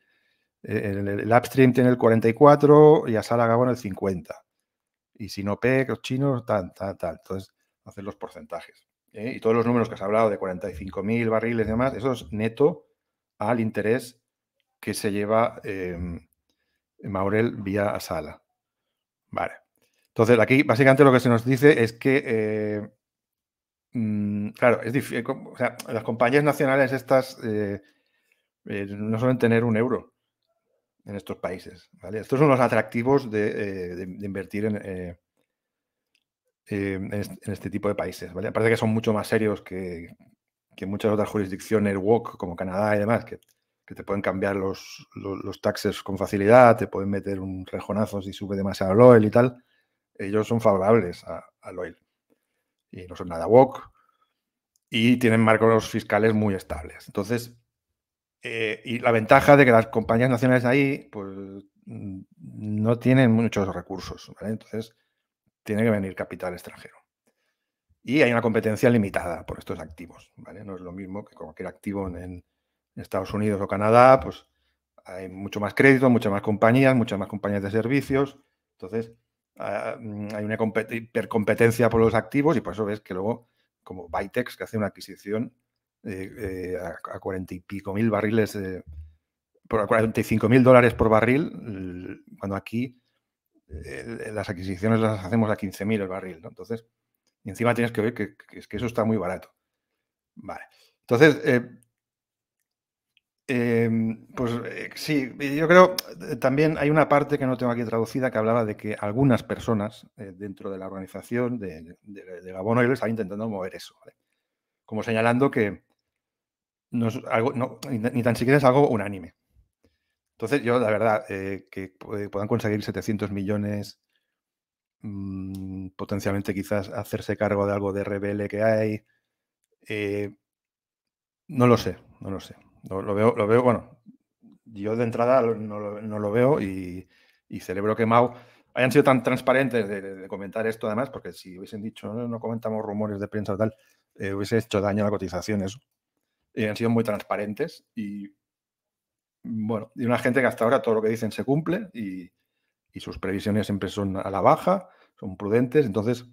upstream tiene el 44 y a Asala Gabón el 50. Y si no Sinopec, los chinos, tal, tal, tal. Entonces, hacer los porcentajes. ¿eh? Y todos los números que has hablado de 45.000 barriles y demás, eso es neto al interés que se lleva eh, Maurel vía Asala. Vale. Entonces, aquí básicamente lo que se nos dice es que, eh, mm, claro, es eh, las compañías nacionales estas eh, no suelen tener un euro en estos países. ¿vale? Estos son los atractivos de, invertir en, en, este tipo de países. ¿vale? Parece que son mucho más serios que, muchas otras jurisdicciones WOC, como Canadá y demás, que, te pueden cambiar los, taxes con facilidad, te pueden meter un rejonazo si sube demasiado el oil y tal ellos son favorables al oil y no son nada woke y tienen marcos fiscales muy estables. Entonces, eh, y la ventaja de que las compañías nacionales ahí, pues mm, no tienen muchos recursos, ¿vale? Entonces, tiene que venir capital extranjero. Y hay una competencia limitada por estos activos, ¿vale? No es lo mismo que cualquier activo en Estados Unidos o Canadá, pues hay mucho más crédito, muchas más compañías, muchas más compañías de servicios. Entonces, Ah, mm, hay una hipercompetencia por los activos y por eso ves que luego, como Bytex, que hace una adquisición eh, eh, a, cuarenta y pico mil barriles, por 45 mil dólares por barril, cuando aquí eh, las adquisiciones las hacemos a 15 mil el barril, Entonces, encima tienes que ver que, es que, eso está muy barato. Vale. Entonces, Em, pues eh, sí, yo creo eh, también hay una parte que no tengo aquí traducida que hablaba de que algunas personas eh, dentro de la organización de, de, de Gabón Oil están intentando mover eso, como señalando que ni, tan siquiera es algo unánime. Entonces, yo la verdad, que puedan conseguir 700 millones, mm, potencialmente quizás hacerse cargo de algo de RBL que hay, no lo sé, no lo sé. Lo, veo, lo veo, bueno, yo de entrada no, lo veo y, celebro que Mau hayan sido tan transparentes de, comentar esto además, porque si hubiesen dicho no, comentamos rumores de prensa o tal, eh, hubiese hecho daño a la cotización eso. Y han sido muy transparentes y bueno, y una gente que hasta ahora todo lo que dicen se cumple y, sus previsiones siempre son a la baja, son prudentes, entonces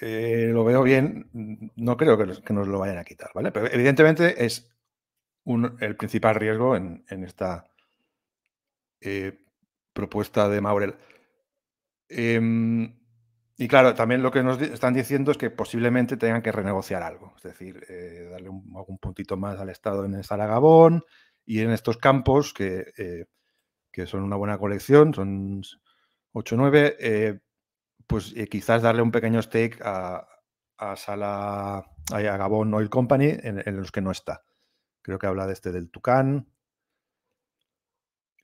eh, lo veo bien, no creo que, nos lo vayan a quitar, ¿vale? Pero evidentemente es el principal riesgo en, esta eh, propuesta de Maurel. Em, y claro, también lo que nos están diciendo es que posiblemente tengan que renegociar algo, es decir, eh, darle un, algún puntito más al Estado en el Salagabón y en estos campos eh, que, son una buena colección, son 8 9, pues quizás darle un pequeño stake a, a Sala, a Gabón Oil Company en los que no está. Creo que habla de este del Tucán,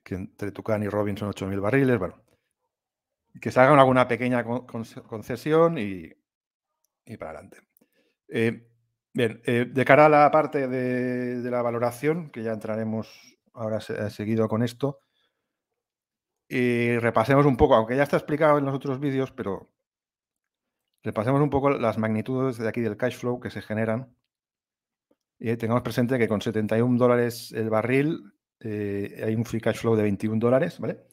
que entre Tucán y Robin son 8.000 barriles. Bueno, que se hagan alguna pequeña concesión y, para adelante. Eh, bien, eh, de cara a la parte de, la valoración, que ya entraremos ahora seguido con esto, y eh, repasemos un poco, aunque ya está explicado en los otros vídeos, pero repasemos un poco las magnitudes de aquí del cash flow que se generan tengamos presente que con 71 dólares el barril eh, hay un free cash flow de 21 dólares, ¿vale?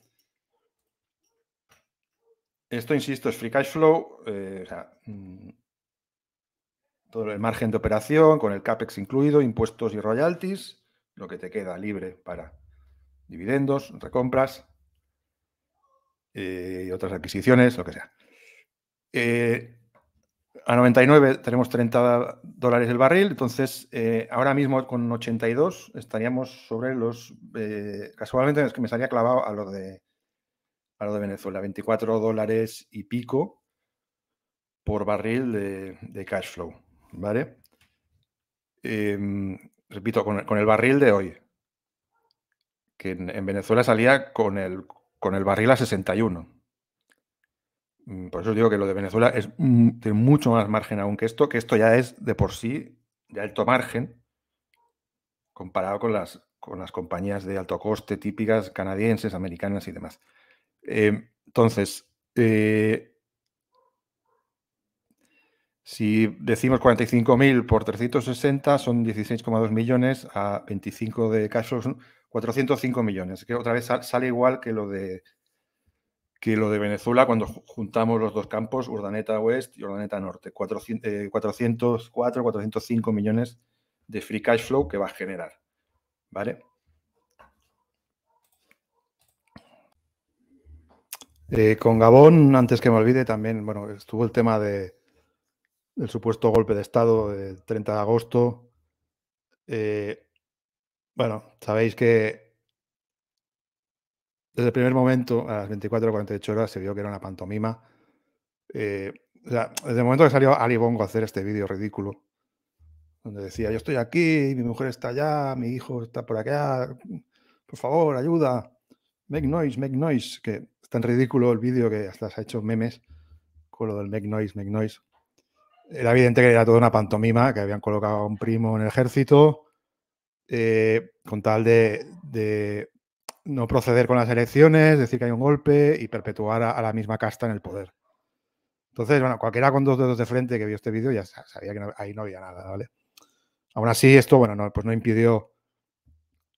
Esto, insisto, es free cash flow, eh, mm, todo el margen de operación, con el CAPEX incluido, impuestos y royalties, lo que te queda libre para dividendos, recompras y eh, otras adquisiciones, lo que sea a 99 tenemos 30 dólares el barril, entonces eh, ahora mismo con 82 estaríamos sobre los, eh, casualmente es que me salía clavado a lo de, de Venezuela, 24 dólares y pico por barril de, cash flow, ¿vale? Em, repito, con, el barril de hoy, que en, Venezuela salía con el, con el barril a 61. Mm, por eso digo que lo de Venezuela es, tiene mucho más margen aún que esto, que esto ya es de por sí de alto margen comparado con las, con las compañías de alto coste típicas canadienses, americanas y demás. Em, entonces, eh, si decimos 45.000 por 360 son 16,2 millones a 25 de casos, 405 millones, que otra vez sale igual que lo de que lo de Venezuela cuando juntamos los dos campos, Urdaneta Oeste y Urdaneta Norte. 404, 405 eh, millones de free cash flow que va a generar. ¿Vale? Eh, con Gabón, antes que me olvide, también bueno, estuvo el tema de, del supuesto golpe de Estado del 30 de agosto. Eh, bueno, sabéis que desde el primer momento, a las 24 o 48 horas, se vio que era una pantomima. Eh, desde el momento que salió Ali Bongo a hacer este vídeo ridículo, donde decía, yo estoy aquí, mi mujer está allá, mi hijo está por acá, por favor, ayuda, make noise, make noise, que es tan ridículo el vídeo que hasta se ha hecho memes con lo del make noise, make noise. Era evidente que era toda una pantomima, que habían colocado a un primo en el ejército, eh, con tal de, de no proceder con las elecciones, decir que hay un golpe y perpetuar a, la misma casta en el poder. Entonces, bueno, cualquiera con dos dedos de frente que vio este vídeo ya sabía que ahí no había nada, ¿vale? Aún así, esto, bueno, pues no impidió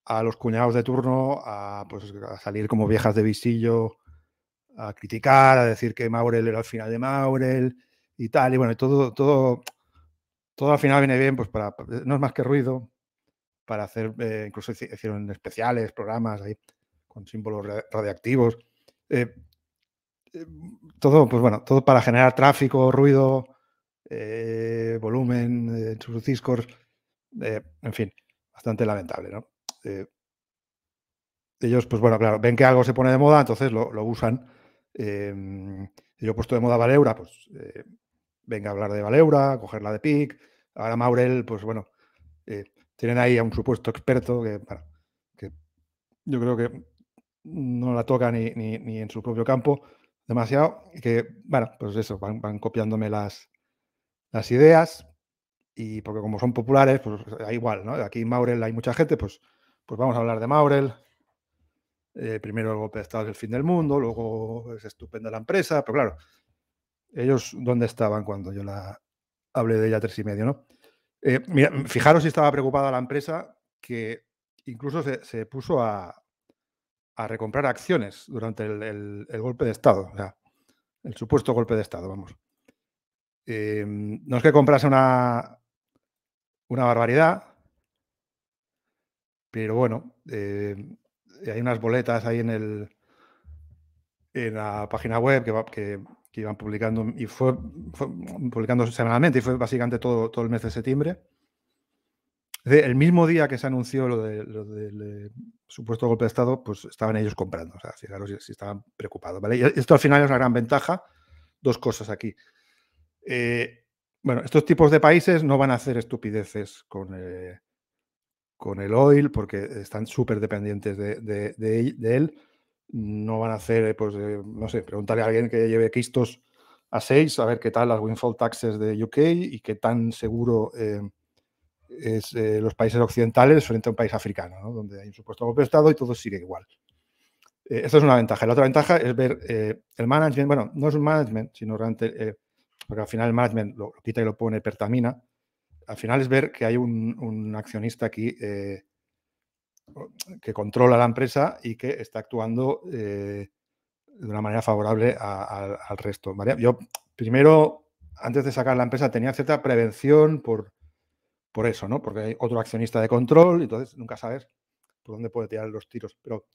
a los cuñados de turno a, pues, salir como viejas de visillo, a criticar, a decir que Maurel era el final de Maurel y tal. Y bueno, todo, todo, todo al final viene bien, pues para, no es más que ruido, para hacer, eh, incluso hicieron especiales, programas ahí con símbolos radiactivos. Eh, eh, todo, pues bueno, todo para generar tráfico, ruido, eh, volumen, en sus discos, en fin, bastante lamentable, ¿no? ellos, pues bueno, claro, ven que algo se pone de moda, entonces lo, usan. Em, yo he puesto de moda Valeura, pues venga a hablar de Valeura, cogerla de PIC. Ahora Maurel, pues bueno, tienen ahí a un supuesto experto que, que yo creo que no la toca ni, en su propio campo demasiado. que, bueno, pues eso, van, copiándome las, las ideas, y porque como son populares, pues da igual, ¿no? Aquí en Maurel hay mucha gente, pues, pues vamos a hablar de Maurel. Eh, primero el golpe de Estado es el fin del mundo, luego es estupenda la empresa, pero claro, ellos dónde estaban cuando yo la hablé de ella tres y medio, ¿no? Eh, fijaros si estaba preocupada la empresa que incluso se puso a, a recomprar acciones durante el, golpe de Estado, el supuesto golpe de Estado, vamos. Em, no es que comprase una, una barbaridad, pero bueno, eh, hay unas boletas ahí en, el, en la página web que, que, iban publicando y fue, publicando semanalmente y fue básicamente todo, todo el mes de septiembre. El mismo día que se anunció lo, del eh, supuesto golpe de Estado, pues estaban ellos comprando. O sea, fijaros si, estaban preocupados. Y esto al final es una gran ventaja. Dos cosas aquí. Eh, bueno, estos tipos de países no van a hacer estupideces con, eh, con el oil porque están súper dependientes de, de, él. No van a hacer, pues, no sé, preguntarle a alguien que lleve quistos a seis a ver qué tal las windfall taxes de UK y qué tan seguro es eh, los países occidentales frente a un país africano, donde hay un supuesto golpe de Estado y todo sigue igual. Eh, esta es una ventaja. La otra ventaja es ver eh, el management, bueno, no es un management, sino realmente, porque al final el management lo, quita y lo pone pertamina, al final es ver que hay un, accionista aquí que controla la empresa y que está actuando de una manera favorable al resto. Yo primero, antes de sacar la empresa, tenía cierta prevención por por eso, ¿no? Porque hay otro accionista de control, y entonces nunca sabes por dónde puede tirar los tiros. Pero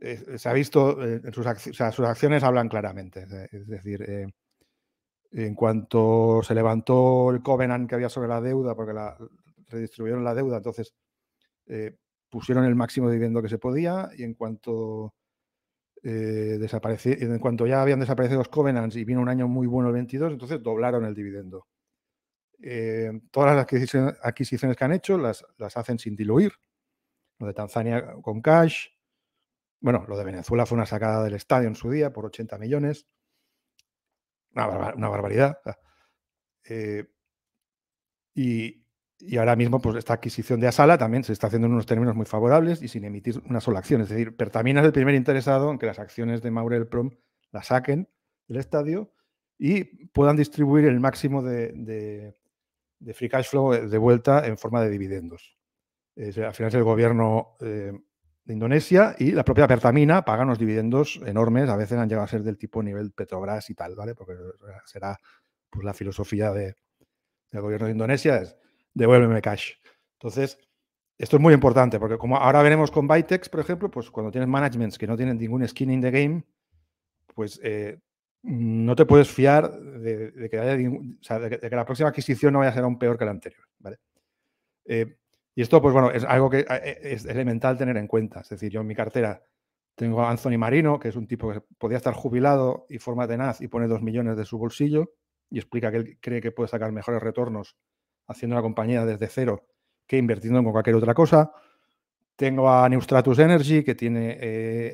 eh, se ha visto, eh, en sus, o sea, sus, acciones hablan claramente. Es decir, eh, en cuanto se levantó el covenant que había sobre la deuda, porque la, redistribuyeron la deuda, entonces pusieron el máximo dividendo que se podía y en cuanto... en cuanto ya habían desaparecido los covenants y vino un año muy bueno el 22, entonces doblaron el dividendo. Eh, todas las adquisiciones, que han hecho las, las hacen sin diluir. Lo de Tanzania con cash. Bueno, lo de Venezuela fue una sacada del estadio en su día por 80 millones. Una, barbaridad. Eh, y, y, ahora mismo, pues esta adquisición de Asala también se está haciendo en unos términos muy favorables y sin emitir una sola acción. Es decir, Pertamina es el primer interesado en que las acciones de Maurel Prom las saquen del estadio y puedan distribuir el máximo de de free cash flow eh, de vuelta en forma de dividendos. al final es el gobierno eh, de Indonesia y la propia Pertamina paga unos dividendos enormes, a veces han llegado a ser del tipo nivel Petrobras y tal, ¿vale? Porque será pues, la filosofía de, del gobierno de Indonesia, es devuélveme cash. Entonces, esto es muy importante, porque como ahora veremos con Bytex, por ejemplo, pues cuando tienes managements que no tienen ningún skin in the game, pues eh, no te puedes fiar de, que, la próxima adquisición no vaya a ser aún peor que la anterior. ¿vale? Eh, y esto, pues bueno, es algo que eh, eh, es elemental tener en cuenta. Es decir, yo en mi cartera tengo a Anthony Marino, que es un tipo que podía estar jubilado y forma tenaz y pone dos millones de su bolsillo y explica que él cree que puede sacar mejores retornos haciendo una compañía desde cero que invirtiendo en cualquier otra cosa. Tengo a Neustratus Energy, que tiene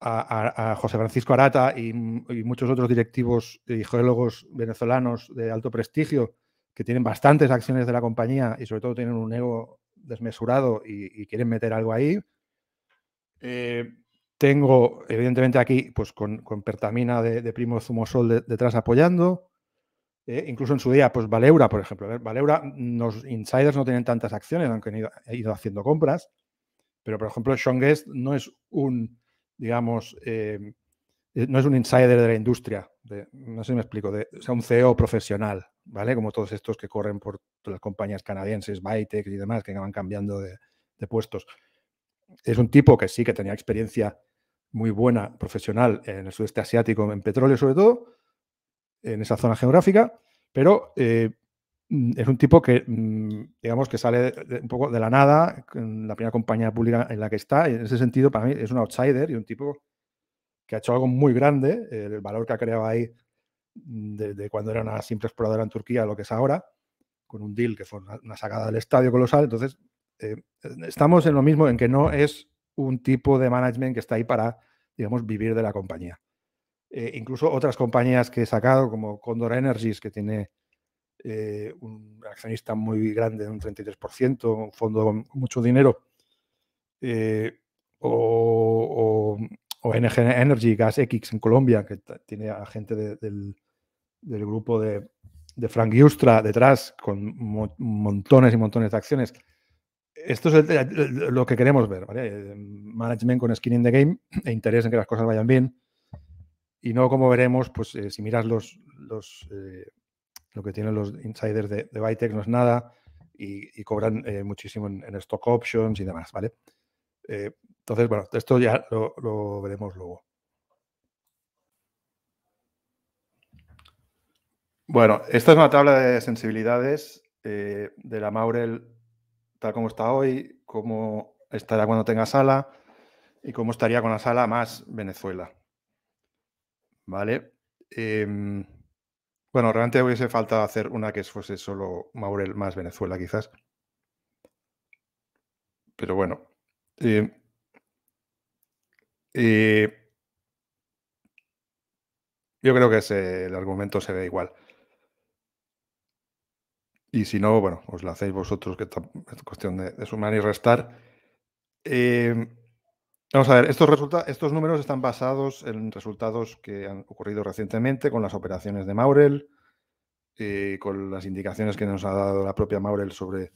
a, José Francisco Arata y, muchos otros directivos y geólogos venezolanos de alto prestigio que tienen bastantes acciones de la compañía y sobre todo tienen un ego desmesurado y, quieren meter algo ahí. Eh, tengo, evidentemente, aquí pues con, Pertamina de, Primo Zumosol detrás apoyando. Eh, incluso en su día, pues Valeura, por ejemplo. Valeura, los insiders no tienen tantas acciones, aunque han ido, han ido haciendo compras. Pero, por ejemplo, Sean Guest no es un digamos, eh, eh, no es un insider de la industria, no sé si me explico, de, o sea, un CEO profesional, ¿vale? Como todos estos que corren por las compañías canadienses, Bytex y demás, que van cambiando de, puestos. Es un tipo que sí que tenía experiencia muy buena profesional en el sudeste asiático, en petróleo sobre todo, en esa zona geográfica, pero eh, Mm, es un tipo que, mm, digamos, que sale un poco de la nada, la primera compañía pública en la que está, en ese sentido para mí es un outsider y un tipo que ha hecho algo muy grande, el valor que ha creado ahí desde mm, cuando era una simple exploradora en Turquía a lo que es ahora, con un deal que fue una, sacada del estadio colosal. Entonces, eh, estamos en lo mismo, en que no es un tipo de management que está ahí para, digamos, vivir de la compañía. Eh, incluso otras compañías que he sacado, como Condor Energies, que tiene eh, un accionista muy grande un 33%, un fondo con mucho dinero, eh, o, o, Energy Gas X en Colombia, que tiene a gente del, grupo de, Frank Giustra detrás con montones y montones de acciones. Esto es lo que queremos ver, ¿vale? Management con skin in the game e interés en que las cosas vayan bien. Y no como veremos, pues eh, si miras los, los lo que tienen los insiders de, de Bytec no es nada y, cobran eh, muchísimo en, stock options y demás, ¿vale? Eh, entonces, bueno, esto ya lo, veremos luego. Bueno, esta es una tabla de sensibilidades eh, de la Maurel, tal como está hoy, cómo estará cuando tenga sala y cómo estaría con la sala más Venezuela. ¿Vale? Em, bueno, realmente hubiese falta hacer una que fuese solo Maurel más Venezuela, quizás. Pero bueno. Eh, eh, yo creo que ese, el argumento se ve igual. Y si no, bueno, os lo hacéis vosotros, que es cuestión de, sumar y restar. Eh, Vamos a ver, estos, estos números están basados en resultados que han ocurrido recientemente con las operaciones de Maurel, eh, con las indicaciones que nos ha dado la propia Maurel sobre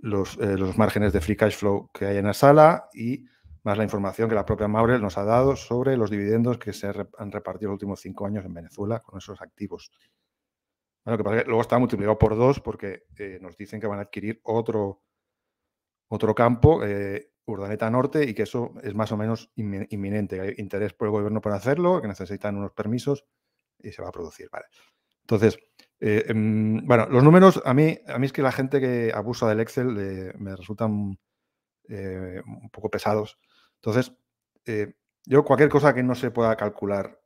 los, eh, los, márgenes de free cash flow que hay en la sala y más la información que la propia Maurel nos ha dado sobre los dividendos que se han repartido los últimos cinco años en Venezuela con esos activos. Bueno, que luego está multiplicado por dos porque eh, nos dicen que van a adquirir otro, otro campo Urdaneta Norte y que eso es más o menos inminente. Hay interés por el gobierno para hacerlo, que necesitan unos permisos y se va a producir. Vale. Entonces, eh, em, bueno, los números, a mí, a mí es que la gente que abusa del Excel me resultan eh, un poco pesados. Entonces, eh, yo cualquier cosa que no se pueda calcular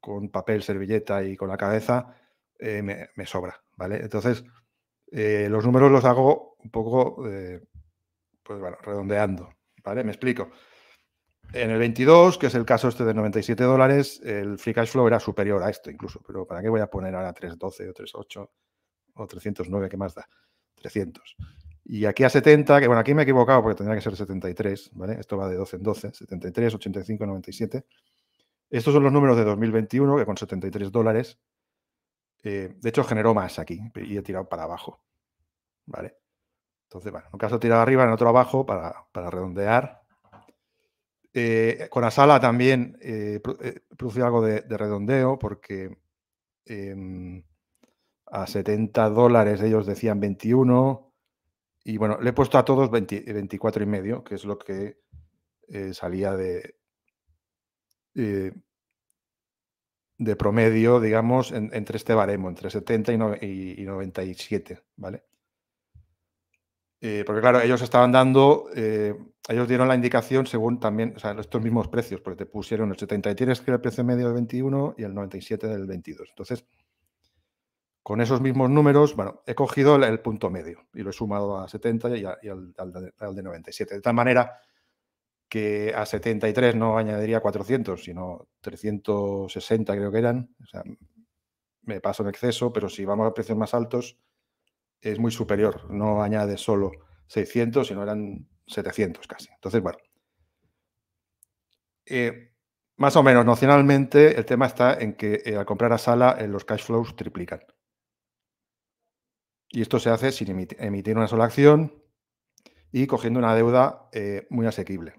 con papel, servilleta y con la cabeza, me, me, sobra, ¿vale? Entonces, los números los hago un poco pues, bueno, redondeando, ¿vale? Me explico. En el 22, que es el caso este de 97 dólares, el free cash flow era superior a esto incluso, pero ¿para qué voy a poner ahora 312 o 38 o 309? ¿Qué más da? 300. Y aquí a 70, que bueno, aquí me he equivocado porque tendría que ser 73, ¿vale? Esto va de 12 en 12, 73, 85, 97. Estos son los números de 2021, que con 73 dólares, eh, de hecho generó más aquí y he tirado para abajo, ¿vale? Entonces, bueno, en un caso tirado arriba, en otro abajo para, redondear. Eh, con Asala también eh, eh algo de, redondeo porque em, a 70 dólares ellos decían 21 y bueno, le he puesto a todos 24 y medio, que es lo que eh, salía de, eh, de promedio, digamos, entre este baremo, entre 70 y 97, ¿vale? Eh, porque claro, ellos estaban dando, eh, ellos dieron la indicación según también, o sea, estos mismos precios, porque te pusieron el 73 que era el precio medio del 21 y el 97 del 22. Entonces, con esos mismos números, bueno, he cogido el, punto medio y lo he sumado a 70 y, al, de, al, de 97. De tal manera que a 73 no añadiría 400, sino 360 creo que eran. O sea, me paso en exceso, pero si vamos a precios más altos, es muy superior, no añade solo 600, sino eran 700 casi. Entonces, bueno, eh, más o menos nocionalmente el tema está en que eh, al comprar a Sala eh, los cash flows triplican. Y esto se hace sin emitir, una sola acción y cogiendo una deuda muy asequible.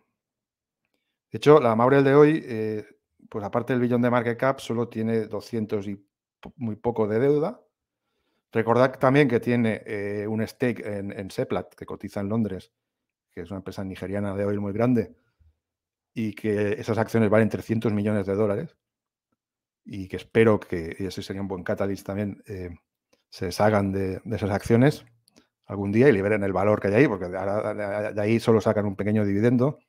De hecho, la Maurel de hoy, pues aparte del billón de market cap, solo tiene 200 y muy poco de deuda Recordad también que tiene eh, un stake en, Seplat, que cotiza en Londres, que es una empresa nigeriana de hoy muy grande, y que esas acciones valen 300 millones de dólares, y que espero que, y ese sería un buen catalyst también, eh, se salgan de, esas acciones algún día y liberen el valor que hay ahí, porque de, de ahí solo sacan un pequeño dividendo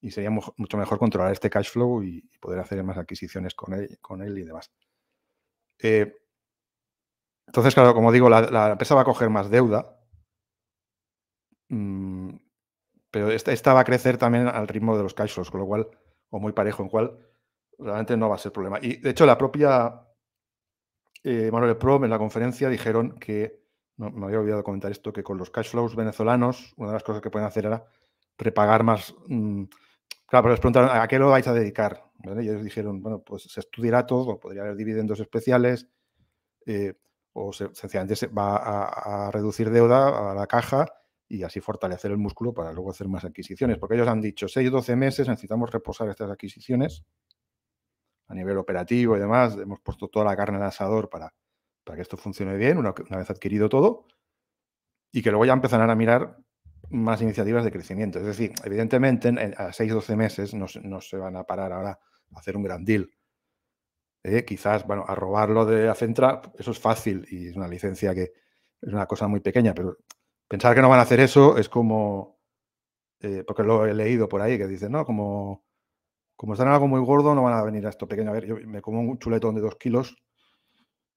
y sería mucho mejor controlar este cash flow y, poder hacer más adquisiciones con él, con él y demás. Eh, entonces, claro, como digo, la, empresa va a coger más deuda, mm, pero esta, va a crecer también al ritmo de los cash flows, con lo cual, o muy parejo, en cual realmente no va a ser problema. Y de hecho, la propia eh, Manuel Prom en la conferencia dijeron que, me había olvidado comentar esto, que con los cash flows venezolanos, una de las cosas que pueden hacer era prepagar más. Mm, claro, pero les preguntaron, ¿a qué lo vais a dedicar? Y ellos dijeron, bueno, pues se estudiará todo, podría haber dividendos especiales, eh, o sencillamente se va a, reducir deuda a la caja y así fortalecer el músculo para luego hacer más adquisiciones. Porque ellos han dicho 6 12 meses necesitamos reposar estas adquisiciones a nivel operativo y demás. Hemos puesto toda la carne al asador para, para que esto funcione bien una, vez adquirido todo y que luego ya empezarán a mirar más iniciativas de crecimiento. Es decir, evidentemente a 6 12 meses no se van a parar ahora a hacer un gran deal eh, quizás, bueno, a robarlo de Acentra, eso es fácil y es una licencia que es una cosa muy pequeña, pero pensar que no van a hacer eso es como, eh, porque lo he leído por ahí, que dicen, no, como, como están algo muy gordo, no van a venir a esto pequeño. A ver, yo me como un chuletón de dos kilos,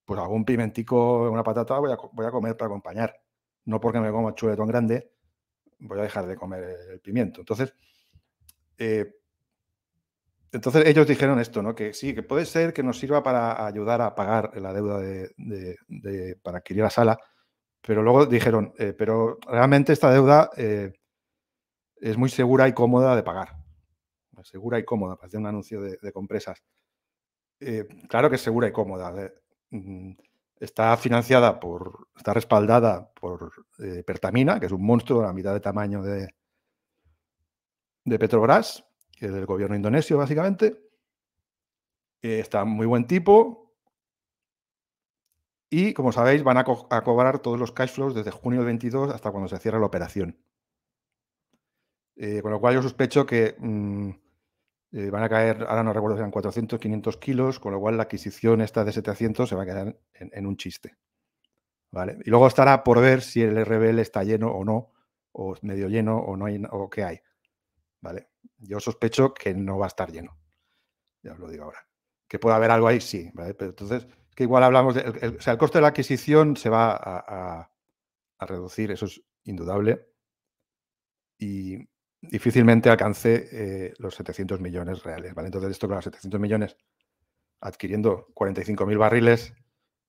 pues algún pimentico, una patata, voy a, voy a comer para acompañar. No porque me coma un chuletón grande, voy a dejar de comer el pimiento. Entonces, eh, entonces ellos dijeron esto, ¿no? Que sí, que puede ser que nos sirva para ayudar a pagar la deuda de, para adquirir la sala, pero luego dijeron, eh, pero realmente esta deuda eh, es muy segura y cómoda de pagar. Segura y cómoda, parece un anuncio de, compresas. Eh, claro que es segura y cómoda. Mm, está financiada por, está respaldada por Pertamina, que es un monstruo a la mitad de tamaño de, de Petrobras, que es del gobierno indonesio, básicamente. Eh, está muy buen tipo. Y, como sabéis, van a, cobrar todos los cash flows desde junio del 22 hasta cuando se cierre la operación. Eh, con lo cual yo sospecho que mm, eh, van a caer, ahora no recuerdo si eran 400, 500 kilos, con lo cual la adquisición esta de 700 se va a quedar en, un chiste. ¿Vale? Y luego estará por ver si el RBL está lleno o no, o medio lleno o no hay, o qué hay. ¿Vale? yo sospecho que no va a estar lleno. Ya os lo digo ahora. Que pueda haber algo ahí, sí. Pero entonces, que igual hablamos de. o sea, el coste de la adquisición se va a, reducir, eso es indudable. Y difícilmente alcance eh, los 700 millones reales. ¿vale? Entonces, esto, con los 700 millones adquiriendo 45.000 barriles,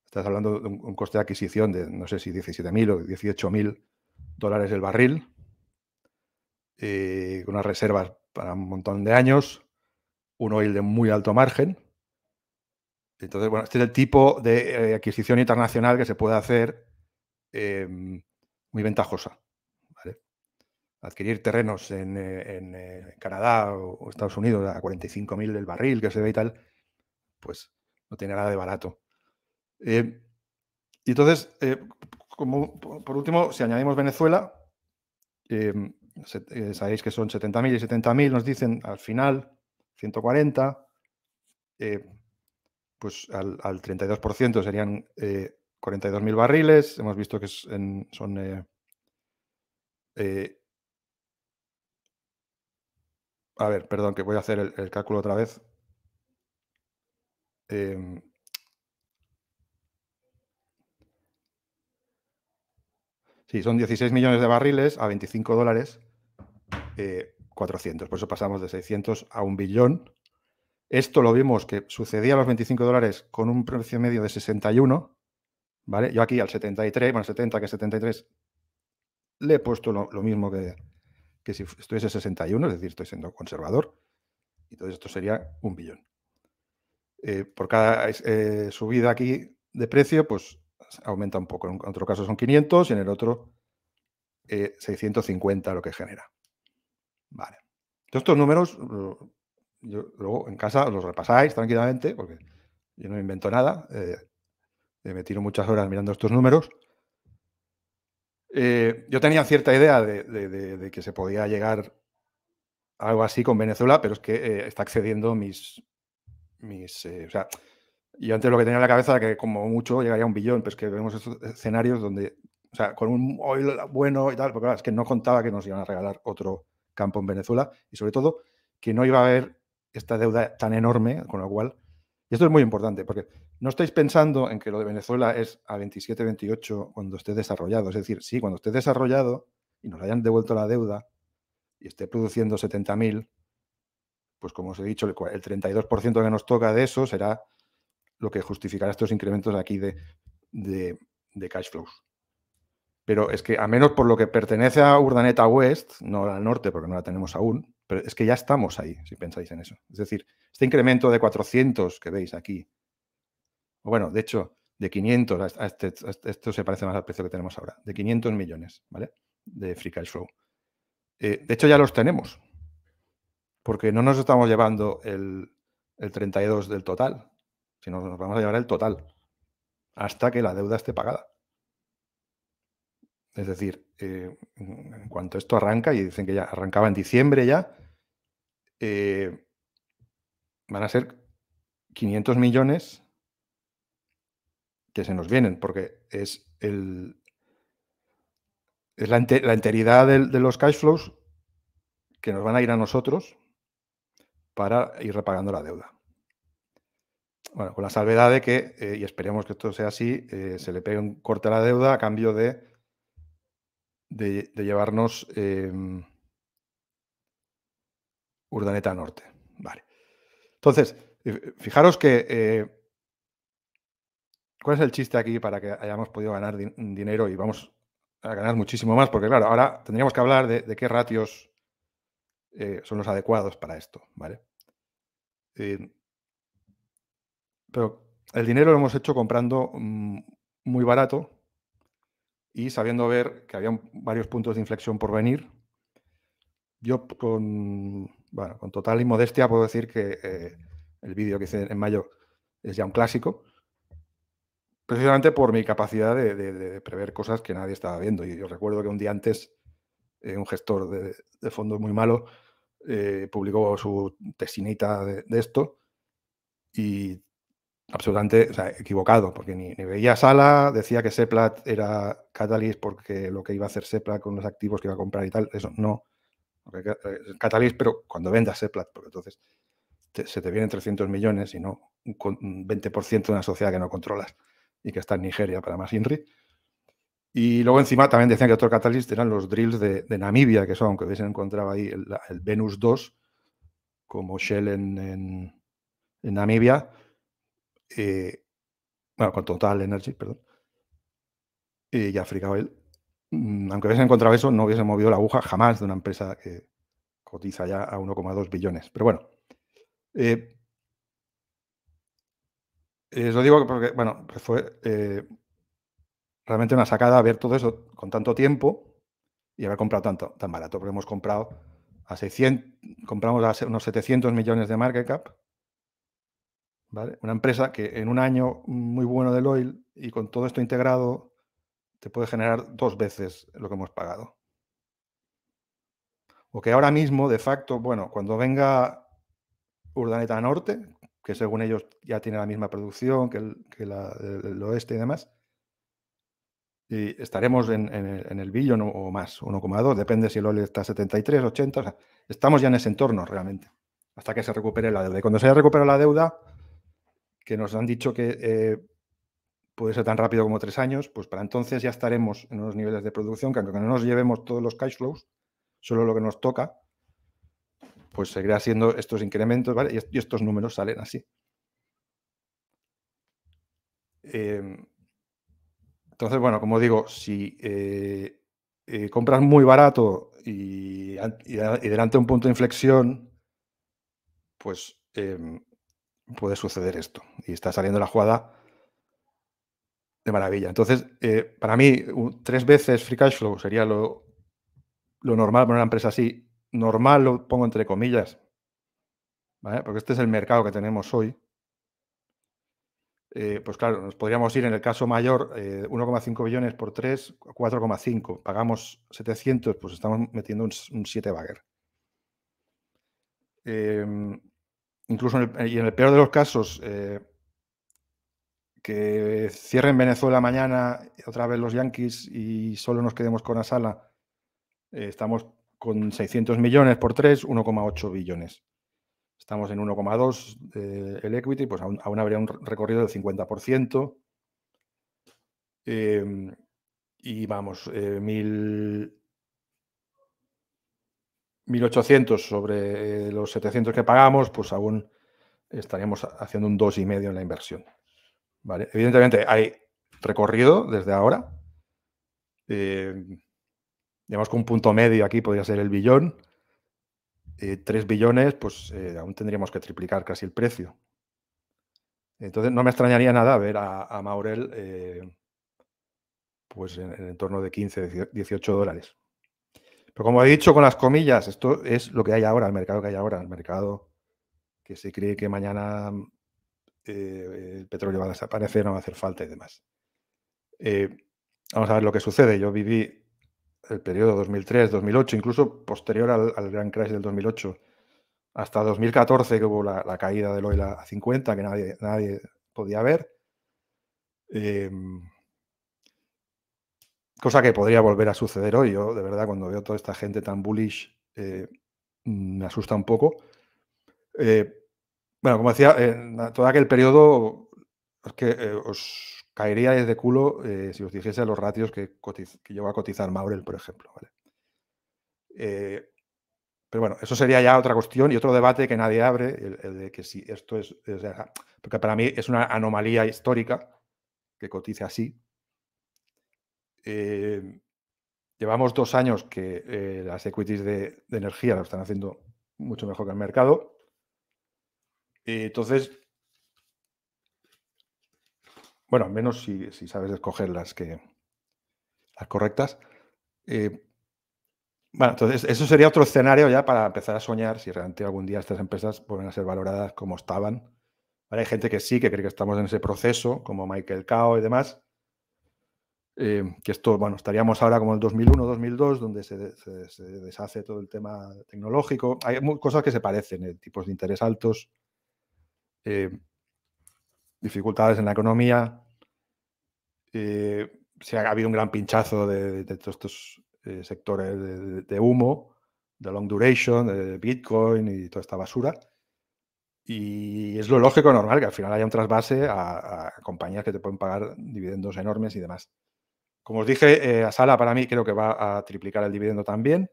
estás hablando de un, coste de adquisición de, no sé si 17.000 o 18.000 dólares el barril, eh, unas reservas para un montón de años, un oil de muy alto margen. Entonces, bueno, este es el tipo de eh, adquisición internacional que se puede hacer em, muy ventajosa. Adquirir terrenos en, eh, eh, Canadá o Estados Unidos a 45.000 del barril que se ve y tal, pues no tiene nada de barato. y entonces, como, por último, si añadimos Venezuela, em, eh, sabéis que son 70.000 y 70.000 nos dicen al final 140, eh, pues al, 32% serían 42.000 eh, barriles, hemos visto que son... a ver, perdón, que voy a hacer el, el cálculo otra vez. Em, sí, son 16 millones de barriles a 25 dólares. 400. Eh, por eso pasamos de 600 a un billón. Esto lo vimos que sucedía a los 25 dólares con un precio medio de 61. ¿Vale? Yo aquí al 73, bueno, 70 que 73, le he puesto lo, mismo que, que si estuviese 61, es decir, estoy siendo conservador. Y entonces esto sería un billón. Eh, por cada eh, subida aquí de precio, pues aumenta un poco. En otro caso son 500 y en el otro 650 lo que genera. Vale. Todos estos números, yo, luego en casa los repasáis tranquilamente, porque yo no invento nada. Eh, eh me tiro muchas horas mirando estos números. Eh, yo tenía cierta idea de, que se podía llegar algo así con Venezuela, pero es que eh, está excediendo mis. mis o sea, yo antes lo que tenía en la cabeza era que como mucho llegaría a un billón, pero es que vemos estos escenarios donde, o sea, con un oil bueno y tal, porque es que no contaba que nos iban a regalar otro campo en Venezuela y sobre todo que no iba a haber esta deuda tan enorme, con lo cual, y esto es muy importante, porque no estáis pensando en que lo de Venezuela es a 27, 28 cuando esté desarrollado, es decir, si cuando esté desarrollado y nos hayan devuelto la deuda y esté produciendo 70.000, pues como os he dicho, el 32% que nos toca de eso será lo que justificará estos incrementos aquí de, de, de cash flows. Pero es que, a menos por lo que pertenece a Urdaneta West, no al norte, porque no la tenemos aún, pero es que ya estamos ahí, si pensáis en eso. Es decir, este incremento de 400 que veis aquí, o bueno, de hecho, de 500, este, este, a este, esto se parece más al precio que tenemos ahora, de 500 millones, ¿vale? De free cash flow. Eh, de hecho, ya los tenemos, porque no nos estamos llevando el, el 32 del total, sino nos vamos a llevar el total, hasta que la deuda esté pagada. Es decir, eh, en cuanto esto arranca, y dicen que ya arrancaba en diciembre ya, eh, van a ser 500 millones que se nos vienen, porque es el es la, integridad enteridad de, los cash flows que nos van a ir a nosotros para ir repagando la deuda. Bueno, con la salvedad de que, eh, y esperemos que esto sea así, se le pegue un corte a la deuda a cambio de de, llevarnos em, Urdaneta Norte. Vale. Entonces, eh, fijaros que... Eh, ¿Cuál es el chiste aquí para que hayamos podido ganar dinero y vamos a ganar muchísimo más? Porque claro, ahora tendríamos que hablar de, qué ratios eh, son los adecuados para esto, ¿vale? pero el dinero lo hemos hecho comprando mm, muy barato y sabiendo ver que había varios puntos de inflexión por venir, yo con, con total inmodestia puedo decir que eh, el vídeo que hice en mayo es ya un clásico, precisamente por mi capacidad de, prever cosas que nadie estaba viendo. Y yo recuerdo que un día antes eh, un gestor de, fondos muy malo eh, publicó su tesinita de, esto y absolutamente equivocado, porque ni, veía Sala, decía que Seplat era Catalyst porque lo que iba a hacer Seplat con los activos que iba a comprar y tal, eso no. Eh, catalyst, pero cuando vendas Seplat, porque entonces se te vienen 300 millones y no un 20% de una sociedad que no controlas y que está en Nigeria para más INRI. Y luego encima también decían que otro catalyst eran los drills de, Namibia, que son, aunque hubiesen encontrado ahí el, Venus 2, como Shell en, en Namibia, eh, bueno, con Total Energy, perdón, y eh, ya fricado él. Mm, aunque hubiesen encontrado eso, no hubiesen movido la aguja jamás de una empresa que cotiza ya a 1,2 billones. Pero bueno, eh, eh, lo digo porque, bueno, pues fue realmente una sacada ver todo eso con tanto tiempo y haber comprado tanto, tan barato, porque hemos comprado a 600, compramos a unos 700 millones de market cap una empresa que en un año muy bueno del oil y con todo esto integrado te puede generar dos veces lo que hemos pagado. O que ahora mismo, de facto, bueno, cuando venga Urdaneta Norte, que según ellos ya tiene la misma producción que el, la, el, oeste y demás, y estaremos en, el, billón o más, 1,2, depende si el oil está a 73, 80, o estamos ya en ese entorno realmente, hasta que se recupere la deuda. Y cuando se haya recuperado la deuda, que nos han dicho que eh, puede ser tan rápido como tres años, pues para entonces ya estaremos en unos niveles de producción que aunque no nos llevemos todos los cash flows, solo lo que nos toca, pues seguirá siendo estos incrementos, ¿vale? Y, estos números salen así. Em, entonces, bueno, como digo, si eh, eh, compras muy barato y, delante de un punto de inflexión, pues em, puede suceder esto. Y está saliendo la jugada de maravilla. Entonces, eh, para mí, tres veces free cash flow sería lo, lo normal para una empresa así. Normal lo pongo entre comillas, porque este es el mercado que tenemos hoy. Eh, pues claro, nos podríamos ir en el caso mayor, 1,5 eh, billones por 3, 4,5. Pagamos 700, pues estamos metiendo un, 7 bagger. Em, incluso en el, y en el peor de los casos, eh, que cierren Venezuela mañana, otra vez los Yankees y solo nos quedemos con Asala, eh, estamos con 600 millones por 3, 1,8 billones. Estamos en 1,2 eh, el equity, pues aún, habría un recorrido del 50%. Em, y vamos, mil, 1.800 sobre eh, los 700 que pagamos, pues aún estaríamos haciendo un 2,5 en la inversión. ¿Vale? Evidentemente hay recorrido desde ahora. Eh, digamos que un punto medio aquí podría ser el billón. Eh, 3 billones, pues eh, aún tendríamos que triplicar casi el precio. Entonces no me extrañaría nada ver a, Maurel pues en, en, torno de 15, 18 dólares. Pero como he dicho con las comillas, esto es lo que hay ahora, el mercado que hay ahora, el mercado que se cree que mañana eh, el petróleo va a desaparecer, no va a hacer falta y demás. Eh, vamos a ver lo que sucede. Yo viví el periodo 2003-2008, incluso posterior al, gran crash del 2008, hasta 2014 que hubo la, caída del oil a 50, que nadie, nadie podía ver. Eh, cosa que podría volver a suceder hoy. Yo, de verdad, cuando veo toda esta gente tan bullish, eh, me asusta un poco. Eh, bueno, como decía, en eh, todo aquel periodo que os caería desde culo si os dijese los ratios que, que lleva a cotizar Maurel, por ejemplo. ¿vale? pero bueno, eso sería ya otra cuestión y otro debate que nadie abre, el, de que si esto es, es... Porque para mí es una anomalía histórica que cotice así, eh, llevamos dos años que eh, las equities de, energía lo están haciendo mucho mejor que el mercado. Eh, entonces, bueno, al menos si, sabes escoger las que las correctas. bueno, entonces eso sería otro escenario ya para empezar a soñar si realmente algún día estas empresas vuelven a ser valoradas como estaban. Hay gente que sí, que cree que estamos en ese proceso, como Michael Cao y demás, eh, que esto, bueno, estaríamos ahora como en el 2001, 2002, donde se, deshace todo el tema tecnológico. Hay cosas que se parecen, eh, tipos de interés altos, eh, dificultades en la economía. se ha, habido un gran pinchazo de, todos estos sectores de, humo, de long duration, de Bitcoin y toda esta basura. Y es lo lógico, normal, que al final haya un trasvase a compañías que te pueden pagar dividendos enormes y demás. Como os dije, eh, a Sala para mí creo que va a triplicar el dividendo también.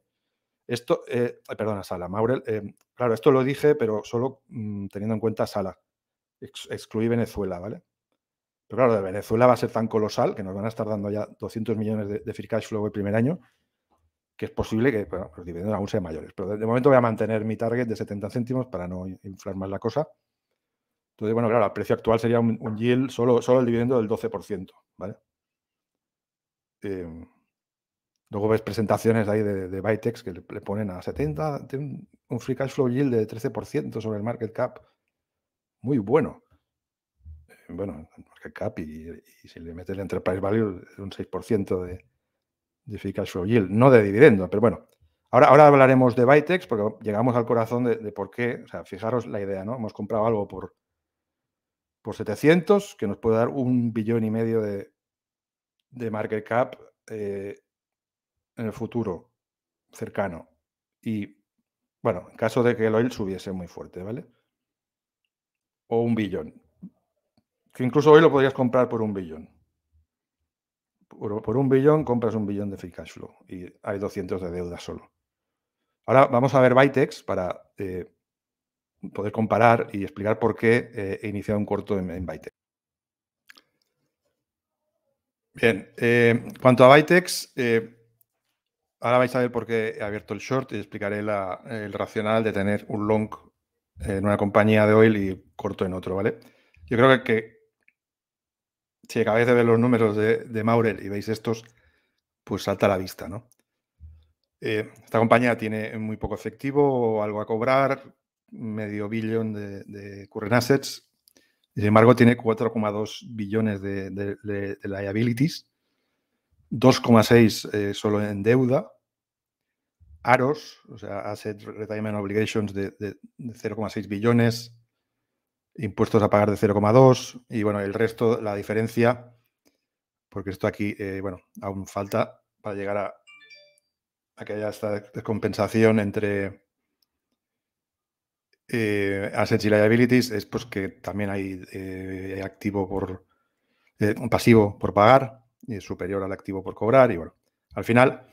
Esto, eh, perdona Sala, Maurel, eh, claro, esto lo dije, pero solo mm, teniendo en cuenta Sala. excluir excluí Venezuela, ¿vale? Pero claro, de Venezuela va a ser tan colosal que nos van a estar dando ya 200 millones de, free cash flow el primer año, que es posible que los dividendos aún sean mayores. Pero de, momento voy a mantener mi target de 70 céntimos para no inflar más la cosa. Entonces, bueno, claro, el precio actual sería un, un yield, solo, solo el dividendo del 12%, ¿vale? Este, luego ves presentaciones ahí de, de Bytex que le, ponen a 70, un free cash flow yield de 13% sobre el market cap. Muy bueno. Eh, bueno, el market cap y, si le metes el enterprise value, un 6% de, free cash flow yield, no de dividendo, pero bueno. Ahora, ahora hablaremos de Bytex porque llegamos al corazón de, por qué. O sea, fijaros la idea, ¿no? Hemos comprado algo por, por 700 que nos puede dar un billón y medio de, de market cap eh, en el futuro cercano. Y bueno, en caso de que el oil subiese muy fuerte, ¿vale? O un billón. Que incluso hoy lo podrías comprar por un billón. Por, un billón compras un billón de free cash flow y hay 200 de deuda solo. Ahora vamos a ver Bytex para eh, poder comparar y explicar por qué eh, he iniciado un corto en, en Bytex. Bien, eh, cuanto a Bytex, eh, ahora vais a ver por qué he abierto el short y explicaré el racional de tener un long eh, en una compañía de oil y corto en otro, ¿vale? Yo creo que, que si acabáis de ver los números de, de, Maurel y veis estos, pues salta a la vista, ¿no? Eh, esta compañía tiene muy poco efectivo, algo a cobrar, medio billón de, de current assets, sin embargo, tiene 4,2 billones de, de, liabilities, 2,6 eh, solo en deuda, AROS, o sea, Asset Retirement Obligations de, 0,6 billones, impuestos a pagar de 0,2 y bueno, el resto, la diferencia, porque esto aquí, eh, bueno, aún falta para llegar a, a que haya esta descompensación entre eh, assets y liabilities es pues que también hay eh, activo por eh, pasivo por pagar y es superior al activo por cobrar y bueno al final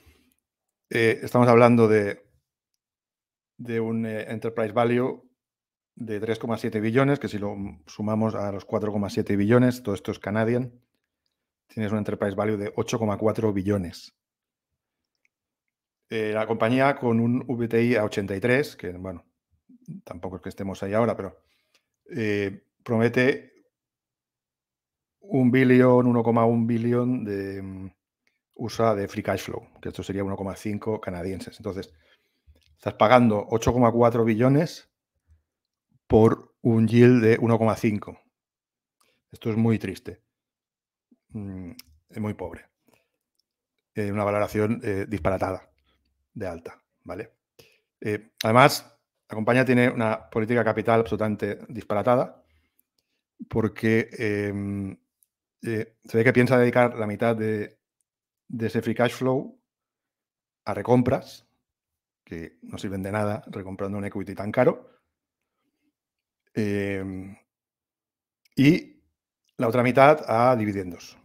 eh, estamos hablando de de un enterprise value de 3,7 billones que si lo sumamos a los 4,7 billones todo esto es canadian tienes un enterprise value de 8,4 billones la compañía con un VTI a 83 que bueno tampoco es que estemos ahí ahora, pero eh, promete un billón, 1,1 billón de mm, USA de free cash flow, que esto sería 1,5 canadienses. Entonces, estás pagando 8,4 billones por un yield de 1,5. Esto es muy triste. Mm, es muy pobre. una valoración eh, disparatada de alta, ¿vale? Eh, además, la compañía tiene una política capital absolutamente disparatada porque em, eh, se ve que piensa dedicar la mitad de, ese free cash flow a recompras, que no sirven de nada recomprando un equity tan caro. Em, y la otra mitad a dividendos.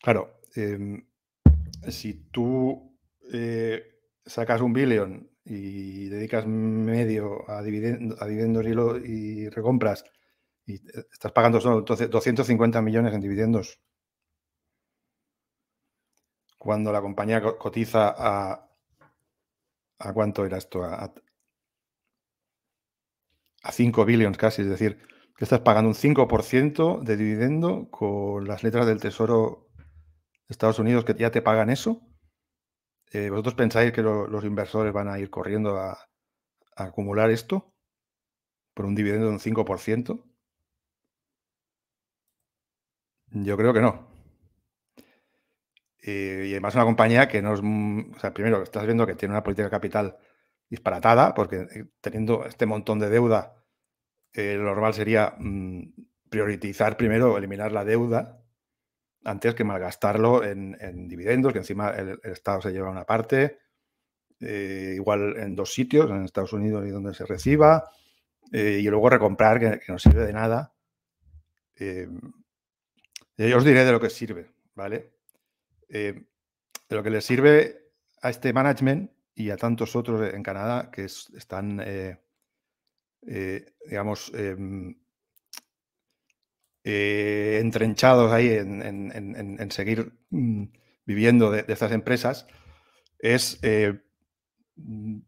Claro, em, si tú eh, sacas un billón y dedicas medio a, a dividendos y, y, recompras y estás pagando solo 250 millones en dividendos. Cuando la compañía cotiza a... ¿A cuánto era esto? A, a 5 billions casi, es decir, que estás pagando un 5% de dividendo con las letras del Tesoro de Estados Unidos que ya te pagan eso eh, ¿Vosotros pensáis que los inversores van a ir corriendo a, acumular esto por un dividendo de un 5%? Yo creo que no. y además una compañía que no es... Mm, o sea, primero, estás viendo que tiene una política de capital disparatada, porque eh, teniendo este montón de deuda, eh, lo normal sería mm, priorizar primero eliminar la deuda antes que malgastarlo en, dividendos, que encima el, Estado se lleva una parte, eh, igual en dos sitios, en Estados Unidos y donde se reciba, eh, y luego recomprar, que, no sirve de nada. Eh, yo os diré de lo que sirve, ¿vale? de lo que le sirve a este management y a tantos otros en Canadá que están, digamos, em, eh, entrenchados ahí en, seguir mm, viviendo de, estas empresas, es eh, mm,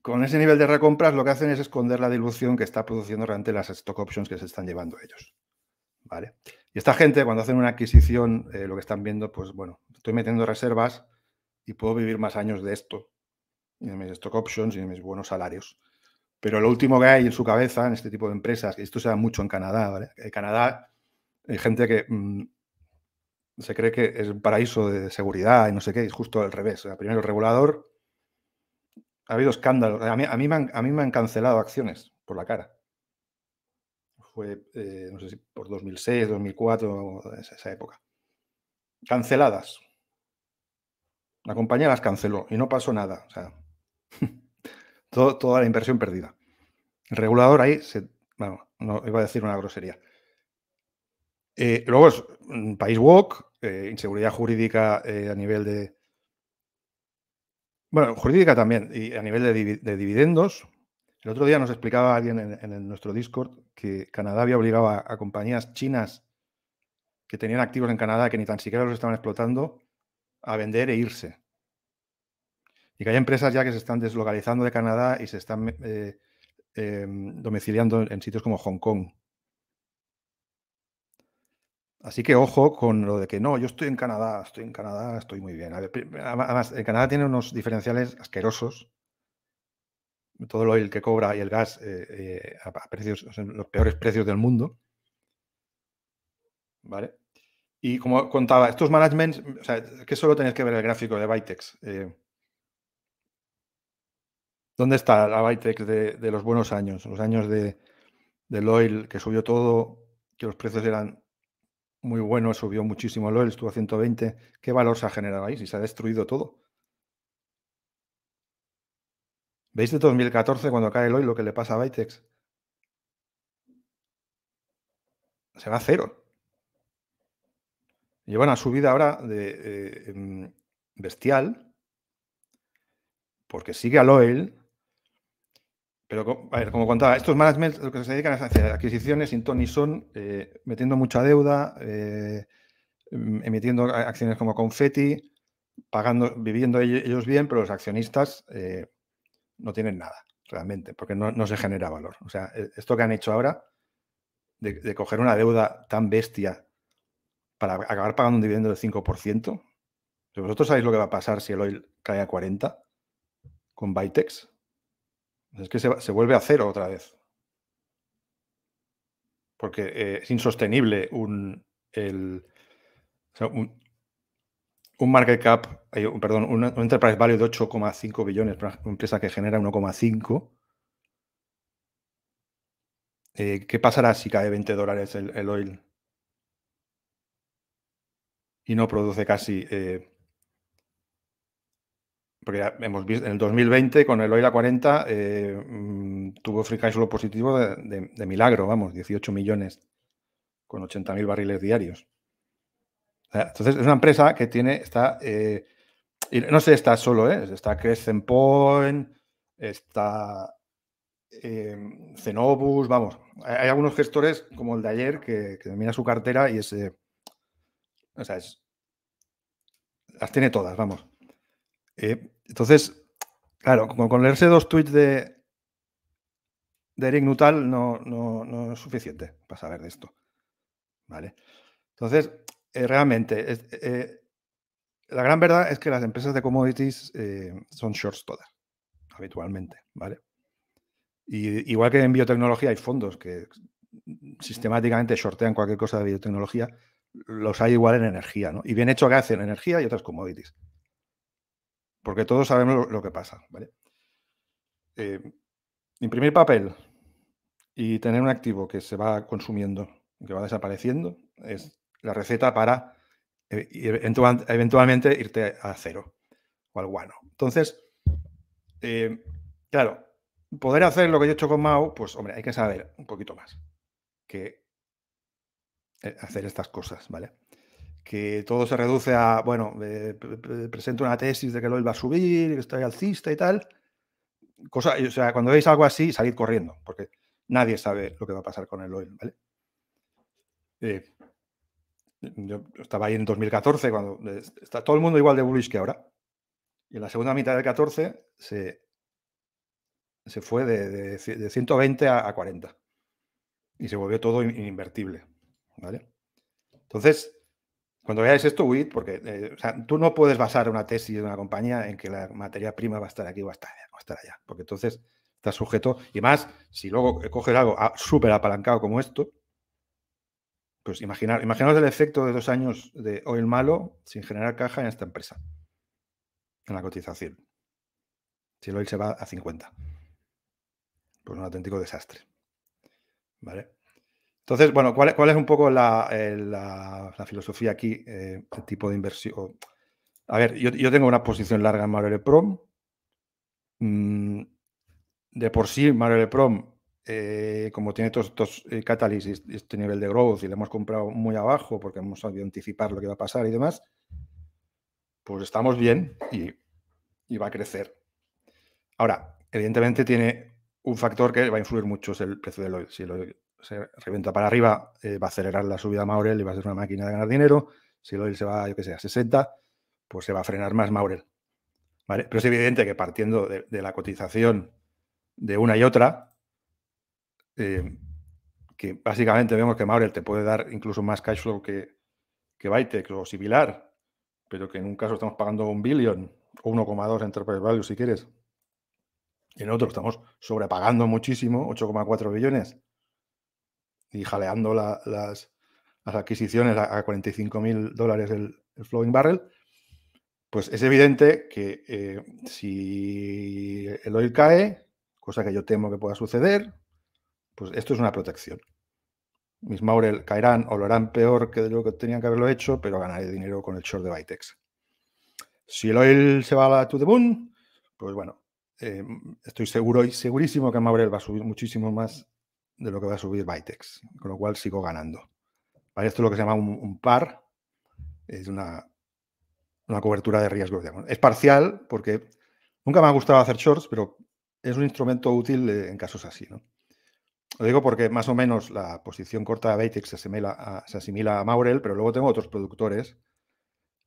con ese nivel de recompras lo que hacen es esconder la dilución que está produciendo realmente las stock options que se están llevando ellos. ¿Vale? Y esta gente, cuando hacen una adquisición, eh, lo que están viendo, pues bueno, estoy metiendo reservas y puedo vivir más años de esto, en de mis stock options y de mis buenos salarios. Pero lo último que hay en su cabeza, en este tipo de empresas, y esto se da mucho en Canadá, ¿vale? En Canadá hay gente que mm, se cree que es un paraíso de seguridad y no sé qué, es justo al revés. primero el regulador, ha habido escándalos. A mí, a mí, me, han, cancelado acciones por la cara. Fue, eh, no sé si por 2006, 2004, esa, esa época. Canceladas. La compañía las canceló y no pasó nada. O sea, toda la inversión perdida. El regulador ahí se. Bueno, no iba a decir una grosería. Eh, luego es un país walk eh, inseguridad jurídica eh, a nivel de. Bueno, jurídica también, y a nivel de, dividendos. El otro día nos explicaba alguien en, nuestro Discord que Canadá había obligado a compañías chinas que tenían activos en Canadá que ni tan siquiera los estaban explotando a vender e irse que hay empresas ya que se están deslocalizando de Canadá y se están eh, em, domiciliando en sitios como Hong Kong. Así que ojo con lo de que no, yo estoy en Canadá, estoy en Canadá, estoy muy bien. además, en Canadá tiene unos diferenciales asquerosos. Todo lo el que cobra y el gas eh, eh, a precios, los peores precios del mundo. ¿Vale? Y como contaba, estos managements, que solo tenéis que ver el gráfico de Bytex. ¿Dónde está la Bytex de, los buenos años? Los años de, del oil que subió todo, que los precios eran muy buenos, subió muchísimo el oil, estuvo a 120. ¿Qué valor se ha generado ahí si se ha destruido todo? ¿Veis de 2014 cuando cae el oil lo que le pasa a Bytex? Se va a cero. Lleva una subida ahora de, eh, em, bestial, porque sigue al oil, pero, como contaba, estos managements los que se dedican a hacer adquisiciones sin ton son, eh, metiendo mucha deuda, eh, em, emitiendo acciones como confetti, pagando, viviendo ellos bien, pero los accionistas eh, no tienen nada realmente, porque no, se genera valor. O sea, esto que han hecho ahora, de, coger una deuda tan bestia para acabar pagando un dividendo del 5%, ¿vosotros sabéis lo que va a pasar si el oil cae a 40 con Bytex? Es que se, vuelve a cero otra vez. Porque eh, es insostenible un, un, market cap, eh, perdón, un, enterprise value de 8,5 billones para una empresa que genera 1,5. Eh, ¿Qué pasará si cae 20 dólares el, oil? y no produce casi porque ya hemos visto en el 2020 con el Oila 40 tuvo free cash flow positivo de, milagro, vamos, 18 millones con 80.000 barriles diarios. entonces es una empresa que tiene, está, eh, no sé, está solo, ¿eh? está Crescent Point, está eh, Cenobus, vamos, hay algunos gestores como el de ayer que, que mira su cartera y es, eh, o sea, es, las tiene todas, vamos. Eh, entonces, claro, con, leerse dos tweets de, Eric Nuttall no, es suficiente para saber de esto. ¿Vale? Entonces, eh, realmente, eh, la gran verdad es que las empresas de commodities eh, son shorts todas, habitualmente, ¿vale? Y, igual que en biotecnología hay fondos que sistemáticamente shortean cualquier cosa de biotecnología, los hay igual en energía, ¿no? Y bien hecho que hacen energía y otras commodities porque todos sabemos lo, que pasa, ¿vale? Eh, imprimir papel y tener un activo que se va consumiendo, que va desapareciendo, es la receta para eh, e, eventualmente irte a cero o al guano. Entonces, eh, claro, poder hacer lo que yo he hecho con Mao, pues hombre, hay que saber un poquito más que hacer estas cosas, ¿vale? que todo se reduce a, bueno, eh, presento una tesis de que el oil va a subir, que estoy alcista y tal. Cosa, o sea, cuando veis algo así, salid corriendo, porque nadie sabe lo que va a pasar con el oil, ¿vale? Eh, yo estaba ahí en 2014, cuando eh, está todo el mundo igual de bullish que ahora. Y en la segunda mitad del 14 se, se fue de, 120 a, 40. Y se volvió todo ininvertible. ¿vale? Entonces, cuando veáis esto, huid, porque eh, tú no puedes basar una tesis de una compañía en que la materia prima va a estar aquí o va a estar allá, porque entonces estás sujeto, y más, si luego coges algo ah, súper apalancado como esto, pues imaginar, imaginaos el efecto de dos años de oil malo sin generar caja en esta empresa, en la cotización. Si el oil se va a 50. Pues un auténtico desastre. ¿Vale? Entonces, bueno, ¿cuál, es un poco la, eh, filosofía aquí, el eh, tipo de inversión? A ver, yo, tengo una posición larga en Mario Prom. Mm, de por sí, Mario Prom, eh, como tiene todos estos catálisis, este nivel de growth y le hemos comprado muy abajo porque hemos sabido anticipar lo que va a pasar y demás, pues estamos bien y, va a crecer. Ahora, evidentemente tiene un factor que va a influir mucho, es el precio del se reventa para arriba, eh, va a acelerar la subida a Maurel y va a ser una máquina de ganar dinero. Si el oil se va, yo que sé, a 60, pues se va a frenar más Maurel. Pero es evidente que partiendo de, la cotización de una y otra, eh, que básicamente vemos que Maurel te puede dar incluso más cash flow que, que o similar, pero que en un caso estamos pagando un billón o 1,2 enterprise value si quieres. En otro estamos sobrepagando muchísimo, 8,4 billones y jaleando las, adquisiciones a, 45.000 45 mil dólares el, flowing barrel, pues es evidente que eh, si el oil cae, cosa que yo temo que pueda suceder, pues esto es una protección. Mis Maurel caerán o lo harán peor que lo que tenían que haberlo hecho, pero ganaré dinero con el short de Vitex. Si el oil se va a la to the moon, pues bueno, eh, estoy seguro y segurísimo que Maurel va a subir muchísimo más de lo que va a subir Bytex, con lo cual sigo ganando. Para esto es lo que se llama un, par, es una, una cobertura de riesgos. Es parcial porque nunca me ha gustado hacer shorts, pero es un instrumento útil eh, en casos así. ¿no? Lo digo porque más o menos la posición corta de Baitex se asimila, a, Maurel, pero luego tengo otros productores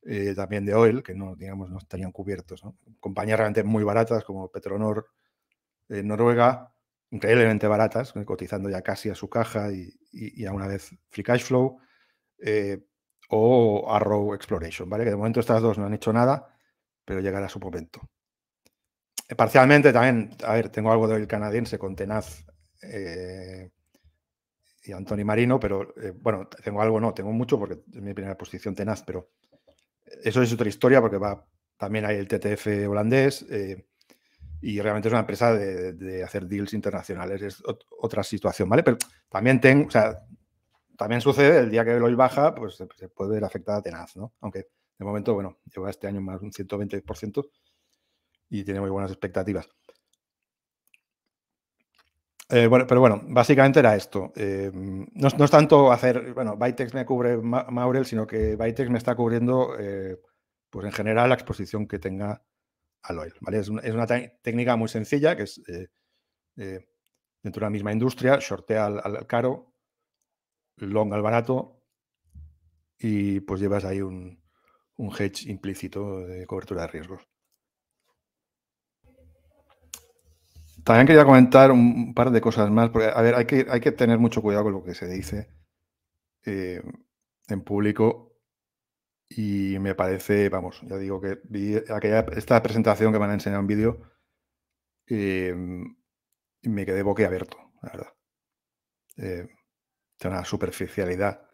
eh, también de oil que no, digamos, no estarían cubiertos. Compañías realmente muy baratas como Petronor eh, Noruega increíblemente baratas, eh, cotizando ya casi a su caja y, a una vez Free Cash Flow, eh, o Arrow Exploration, ¿vale? Que de momento estas dos no han hecho nada, pero llegará su momento. Eh, parcialmente también, a ver, tengo algo del canadiense con Tenaz y Antoni Marino, pero bueno, tengo algo, no, tengo mucho porque es mi primera posición Tenaz, pero eso es otra historia porque va también hay el TTF holandés y realmente es una empresa de, hacer deals internacionales, es otra situación, ¿vale? Pero también también sucede el día que el oil baja, pues se, puede ver afectada tenaz, ¿no? Aunque de momento, bueno, lleva este año más un 120% y tiene muy buenas expectativas. Eh, bueno, pero bueno, básicamente era esto. Eh, no, es tanto hacer, bueno, Bytex me cubre Maurel, sino que Bytex me está cubriendo, eh, pues en general, la exposición que tenga al Es, una técnica muy sencilla que es eh, eh, dentro de la misma industria, shortea al, caro, long al barato y pues llevas ahí un, hedge implícito de cobertura de riesgos. También quería comentar un par de cosas más, porque, a ver, hay que, hay que tener mucho cuidado con lo que se dice eh, en público y me parece, vamos, ya digo que vi aquella, esta presentación que me han enseñado en vídeo em, y me quedé boquiabierto, la verdad. Eh, una superficialidad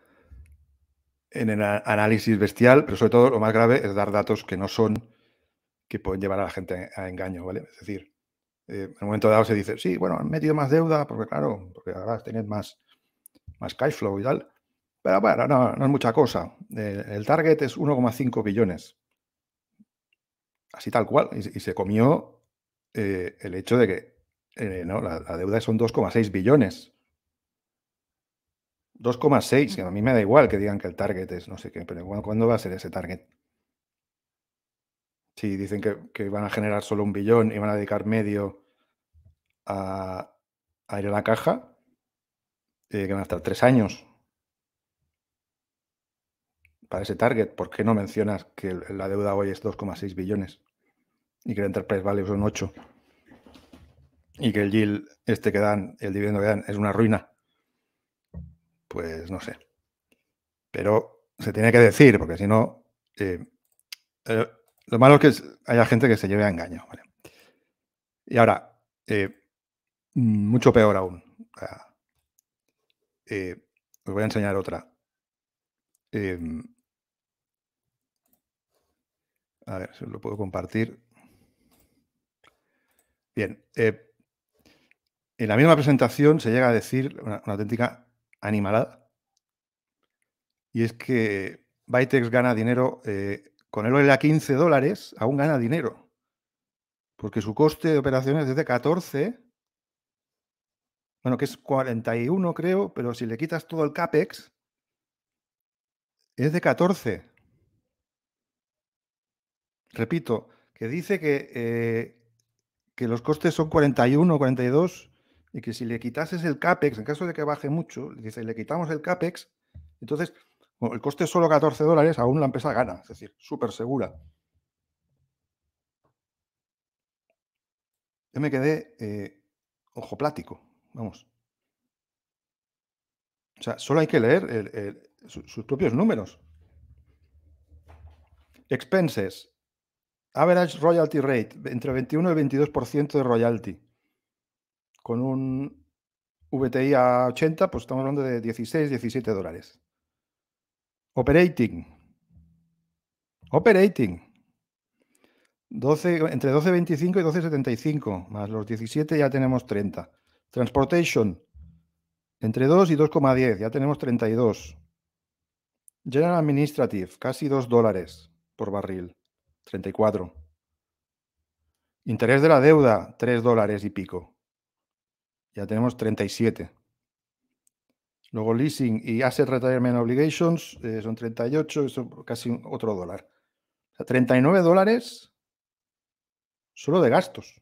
en el análisis bestial, pero sobre todo lo más grave es dar datos que no son, que pueden llevar a la gente a engaño, ¿vale? Es decir, eh, en un momento dado se dice, sí, bueno, han metido más deuda, porque claro, porque ahora tenéis más, más cash flow y tal, pero bueno, no, es mucha cosa. Eh, el, target es 1,5 billones. Así tal cual. Y, se comió eh, el hecho de que eh, no, la, deuda son 2,6 billones. 2,6, a mí me da igual que digan que el target es no sé qué, pero ¿cuándo, va a ser ese target? Si dicen que, van a generar solo un billón y van a dedicar medio a, ir a la caja, que van a estar tres años para ese target, ¿por qué no mencionas que la deuda hoy es 2,6 billones y que el enterprise value son 8 y que el yield este que dan, el dividendo que dan es una ruina? Pues no sé. Pero se tiene que decir, porque si no, eh, eh, lo malo es que haya gente que se lleve a engaño. Y ahora, eh, mucho peor aún. os voy a enseñar otra. A ver, se lo puedo compartir. Bien. Eh, en la misma presentación se llega a decir una, auténtica animalada. Y es que Bytex gana dinero, eh, con el OL a 15 dólares, aún gana dinero. Porque su coste de operaciones es de 14. Bueno, que es 41, creo, pero si le quitas todo el CAPEX, es de 14 repito, que dice que, eh, que los costes son 41 o 42 y que si le quitases el CAPEX, en caso de que baje mucho, dice, le quitamos el CAPEX, entonces el coste es solo 14 dólares, aún la empresa gana, es decir, súper segura. Yo me quedé eh, ojo plático, vamos. O sea, solo hay que leer sus propios números. Expenses, Average royalty rate, entre 21 y 22% de royalty. Con un VTI a 80, pues estamos hablando de 16, 17 dólares. Operating. Operating. 12, entre 12.25 y 12.75, más los 17 ya tenemos 30. Transportation, entre 2 y 2,10, ya tenemos 32. General Administrative, casi 2 dólares por barril. 34. Interés de la deuda, 3 dólares y pico. Ya tenemos 37. Luego leasing y asset retirement obligations eh, son 38, son casi otro dólar. O sea, 39 dólares solo de gastos.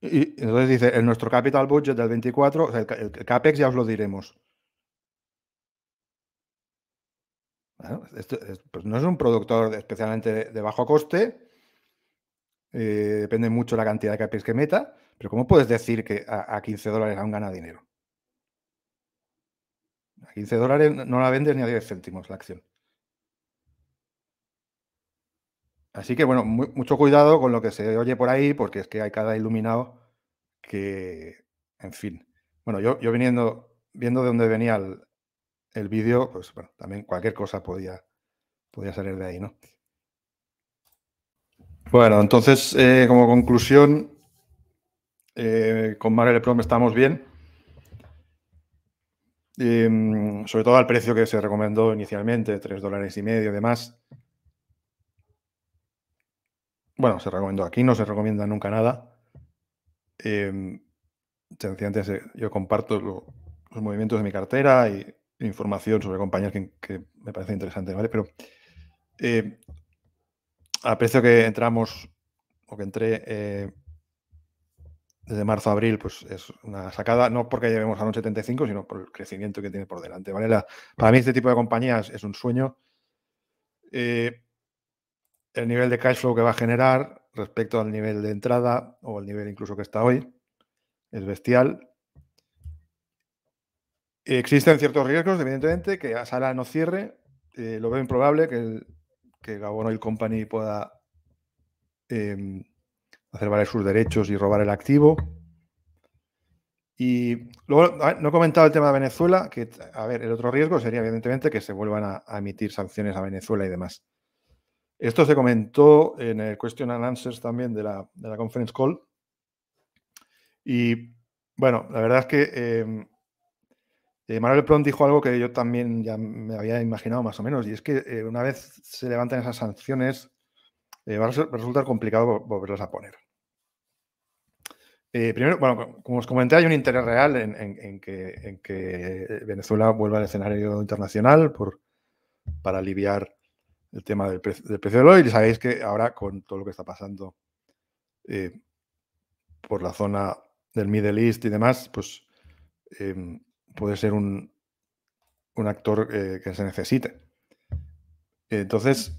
Y entonces dice, en nuestro capital budget del 24, el CAPEX ya os lo diremos. pues no es un productor especialmente de, bajo coste, eh, depende mucho la cantidad de capes que meta, pero ¿cómo puedes decir que a, 15 dólares aún gana dinero? A 15 dólares no la vendes ni a 10 céntimos la acción. Así que, bueno, mucho cuidado con lo que se oye por ahí, porque es que hay cada iluminado que, en fin. Bueno, yo, yo viniendo, viendo de dónde venía el, el vídeo, pues bueno, también cualquier cosa podía, podía salir de ahí, ¿no? Bueno, entonces, eh, como conclusión, eh, con Mario Prom estamos bien. Em, sobre todo al precio que se recomendó inicialmente, 3 dólares y medio y demás. Bueno, se recomendó aquí, no se recomienda nunca nada. Em, sencillamente yo comparto los movimientos de mi cartera y información sobre compañías que, me parece interesante, ¿vale? Pero eh, aprecio que entramos o que entré eh, desde marzo a abril, pues es una sacada, no porque llevemos a un 75, sino por el crecimiento que tiene por delante, ¿vale? para mí este tipo de compañías es un sueño. Eh, el nivel de cash flow que va a generar respecto al nivel de entrada o al nivel incluso que está hoy es bestial Existen ciertos riesgos, evidentemente, que a Sala no cierre. Eh, lo veo improbable que, que Gabon Oil Company pueda em, hacer valer sus derechos y robar el activo. Y luego, ah, no he comentado el tema de Venezuela, que, a ver, el otro riesgo sería, evidentemente, que se vuelvan a, emitir sanciones a Venezuela y demás. Esto se comentó en el Question and Answers también de la, conference call. Y bueno, la verdad es que em, eh, Manuel Pron dijo algo que yo también ya me había imaginado más o menos, y es que eh, una vez se levantan esas sanciones, eh, va a resultar complicado volverlas a poner. primero, bueno, como os comenté, hay un interés real en, que, Venezuela vuelva al escenario internacional por, para aliviar el tema del, precio del oil. Y sabéis que ahora con todo lo que está pasando por la zona del Middle East y demás, pues em, puede ser un, actor eh, que se necesite. Entonces,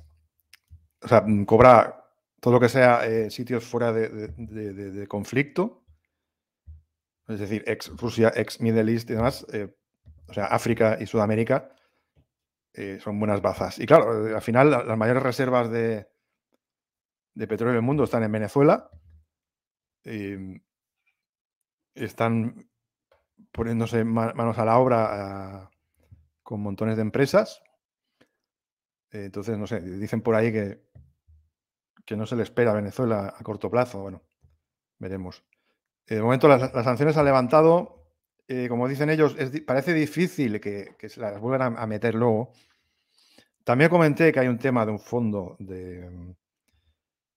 mm, cobra todo lo que sea eh, sitios fuera de, conflicto, es decir, ex Rusia, ex Middle East y demás, eh, o sea, África y Sudamérica son buenas bazas. Y claro, al final las mayores reservas de, petróleo del mundo están en Venezuela, em, están poniéndose manos a la obra con montones de empresas. Entonces, no sé, dicen por ahí que, que no se le espera a Venezuela a corto plazo. Bueno, veremos. De momento las, sanciones han levantado, eh, como dicen ellos, parece difícil que, se las vuelvan a, a, meter luego. También comenté que hay un tema de un fondo de,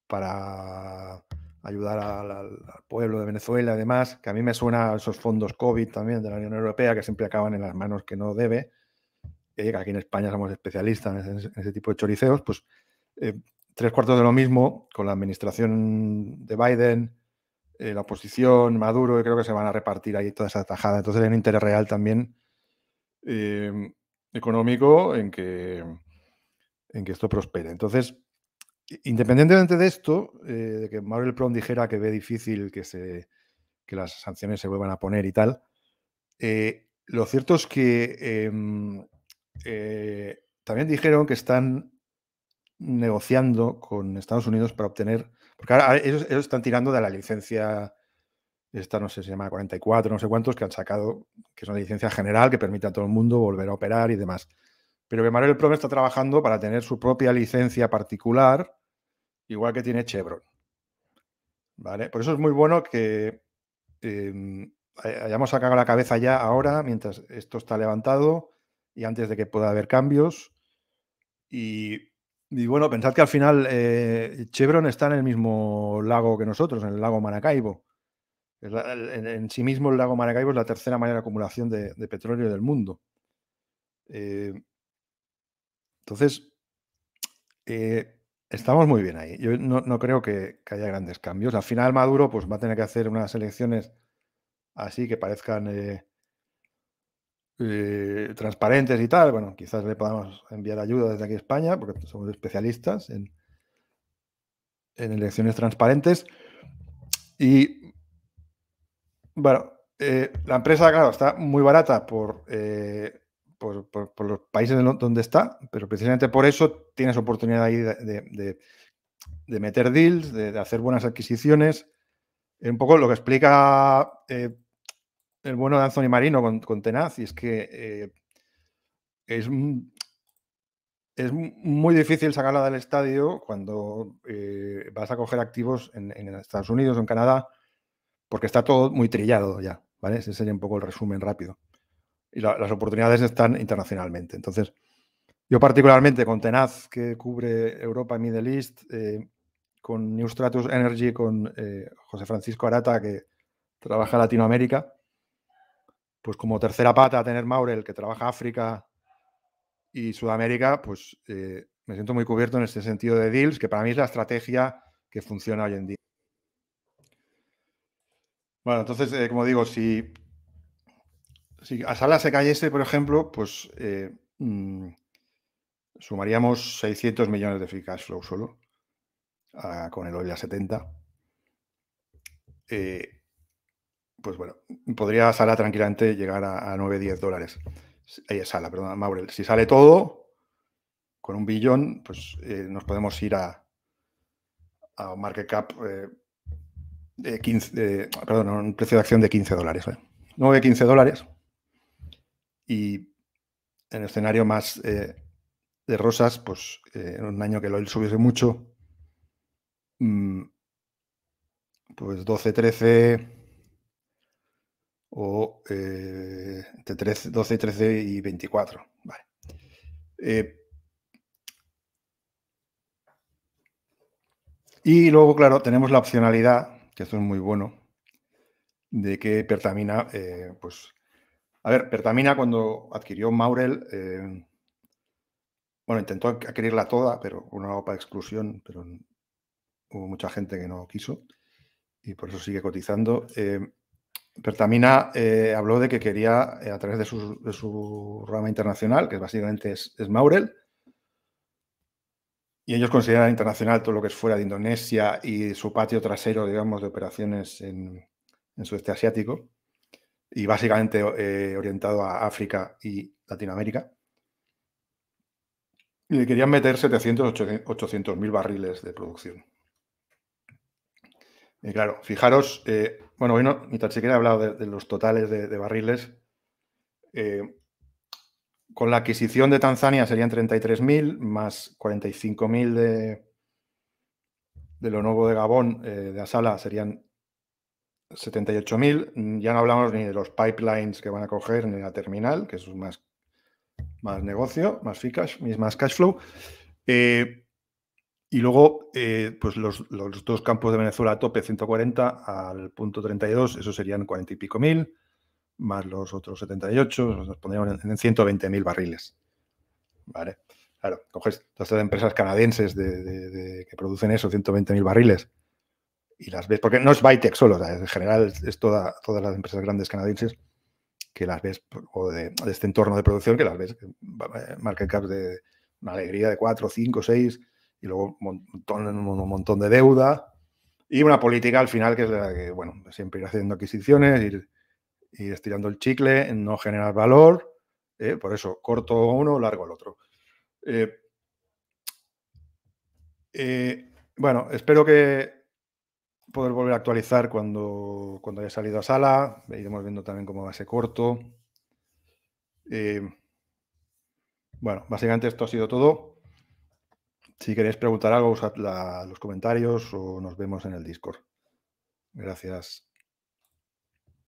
para ayudar al, pueblo de Venezuela, además, que a mí me suena a esos fondos COVID también de la Unión Europea, que siempre acaban en las manos que no debe, que aquí en España somos especialistas en ese, tipo de choriceos, pues eh, tres cuartos de lo mismo con la administración de Biden, eh, la oposición, Maduro, y creo que se van a repartir ahí toda esa tajada. Entonces hay un interés real también eh, económico en que, en que esto prospere. Entonces, Independientemente de esto, eh, de que Mario Prom dijera que ve difícil que, se, que las sanciones se vuelvan a poner y tal, eh, lo cierto es que em, eh, también dijeron que están negociando con Estados Unidos para obtener, porque ahora ellos, están tirando de la licencia, esta no sé, se llama 44, no sé cuántos, que han sacado, que es una licencia general que permite a todo el mundo volver a operar y demás pero que Manuel Prom está trabajando para tener su propia licencia particular igual que tiene Chevron. ¿Vale? Por eso es muy bueno que em, hayamos sacado la cabeza ya ahora, mientras esto está levantado y antes de que pueda haber cambios. Y, bueno, pensad que al final eh, Chevron está en el mismo lago que nosotros, en el lago Maracaibo. en, sí mismo el lago Maracaibo es la tercera mayor acumulación de, petróleo del mundo. Eh, entonces, eh, Estamos muy bien ahí. Yo no, creo que, haya grandes cambios. Al final Maduro pues, va a tener que hacer unas elecciones así que parezcan eh, eh, transparentes y tal. Bueno, quizás le podamos enviar ayuda desde aquí a España, porque somos especialistas en, elecciones transparentes. Y bueno, eh, la empresa, claro, está muy barata por por, los países donde está, pero precisamente por eso tienes oportunidad ahí de, meter deals, de, hacer buenas adquisiciones. Es un poco lo que explica eh, el bueno de Anthony Marino con, Tenaz, y es que eh, es, muy difícil sacarla del estadio cuando eh, vas a coger activos en, en Estados Unidos o en Canadá, porque está todo muy trillado ya. ¿vale? Ese sería un poco el resumen rápido y las oportunidades están internacionalmente. Entonces, yo particularmente con Tenaz, que cubre Europa y Middle East, eh, con New Stratus Energy, con eh, José Francisco Arata, que trabaja Latinoamérica, pues como tercera pata a tener Maurel, que trabaja África y Sudamérica, pues eh, me siento muy cubierto en este sentido de deals, que para mí es la estrategia que funciona hoy en día. Bueno, entonces, como digo, si si a Sala se cayese, por ejemplo, pues eh, mm, sumaríamos 600 millones de free cash flow solo con el OIL a 70. Eh, pues bueno, podría Sala tranquilamente llegar a, 9-10 dólares. Eh, Sala, perdón, Maurel. Si sale todo, con un billón, pues eh, nos podemos ir a, a un market cap de 15, perdón, un precio de acción de 15 dólares. 9-15 dólares. Y en el escenario más eh, de Rosas, pues eh, en un año que el oil subiese mucho, mm, pues 12, 13 o 13, 12, 13 y 24. Eh, y luego, claro, tenemos la opcionalidad, que esto es muy bueno, de que Pertamina pues, a ver, Pertamina cuando adquirió Maurel, eh, bueno, intentó adquirirla toda, pero una OPA exclusión, pero hubo mucha gente que no quiso y por eso sigue cotizando. Eh, Pertamina eh, habló de que quería, a través de su, rama internacional, que básicamente es, Maurel, y ellos consideran internacional todo lo que es fuera de Indonesia y su patio trasero, digamos, de operaciones en, en sudeste asiático y básicamente eh, orientado a África y Latinoamérica. Y le querían meter 700, 800 mil barriles de producción. Y claro, fijaros, eh, bueno, hoy no, ni tan siquiera he hablado de, los totales de, barriles. Eh, con la adquisición de Tanzania serían 33.000 más 45.000 de, de lo nuevo de Gabón, de Asala, serían 78.000, mm, ya no hablamos ni de los pipelines que van a coger, ni de la terminal, que es más, más negocio, más cash, más cash flow. Eh, y luego, eh, pues los, dos campos de Venezuela a tope, 140 al punto 32, eso serían 40 y pico mil, más los otros 78, nos pondríamos en, 120.000 barriles. ¿Vale? Claro, coges todas empresas canadienses de, que producen eso, 120.000 barriles, y las ves, porque no es Bytec solo, en general es toda, todas las empresas grandes canadienses que las ves, o de, este entorno de producción, que las ves, eh, market caps de una alegría de 4, 5, 6, y luego un montón, de deuda, y una política al final que es la que, bueno, siempre ir haciendo adquisiciones, ir, estirando el chicle, no generar valor, eh, por eso corto uno, largo el otro. Eh, bueno, espero que poder volver a actualizar cuando, cuando haya salido a sala. Iremos viendo también cómo va ese corto. Eh, bueno, básicamente esto ha sido todo. Si queréis preguntar algo, usad los comentarios o nos vemos en el Discord. Gracias.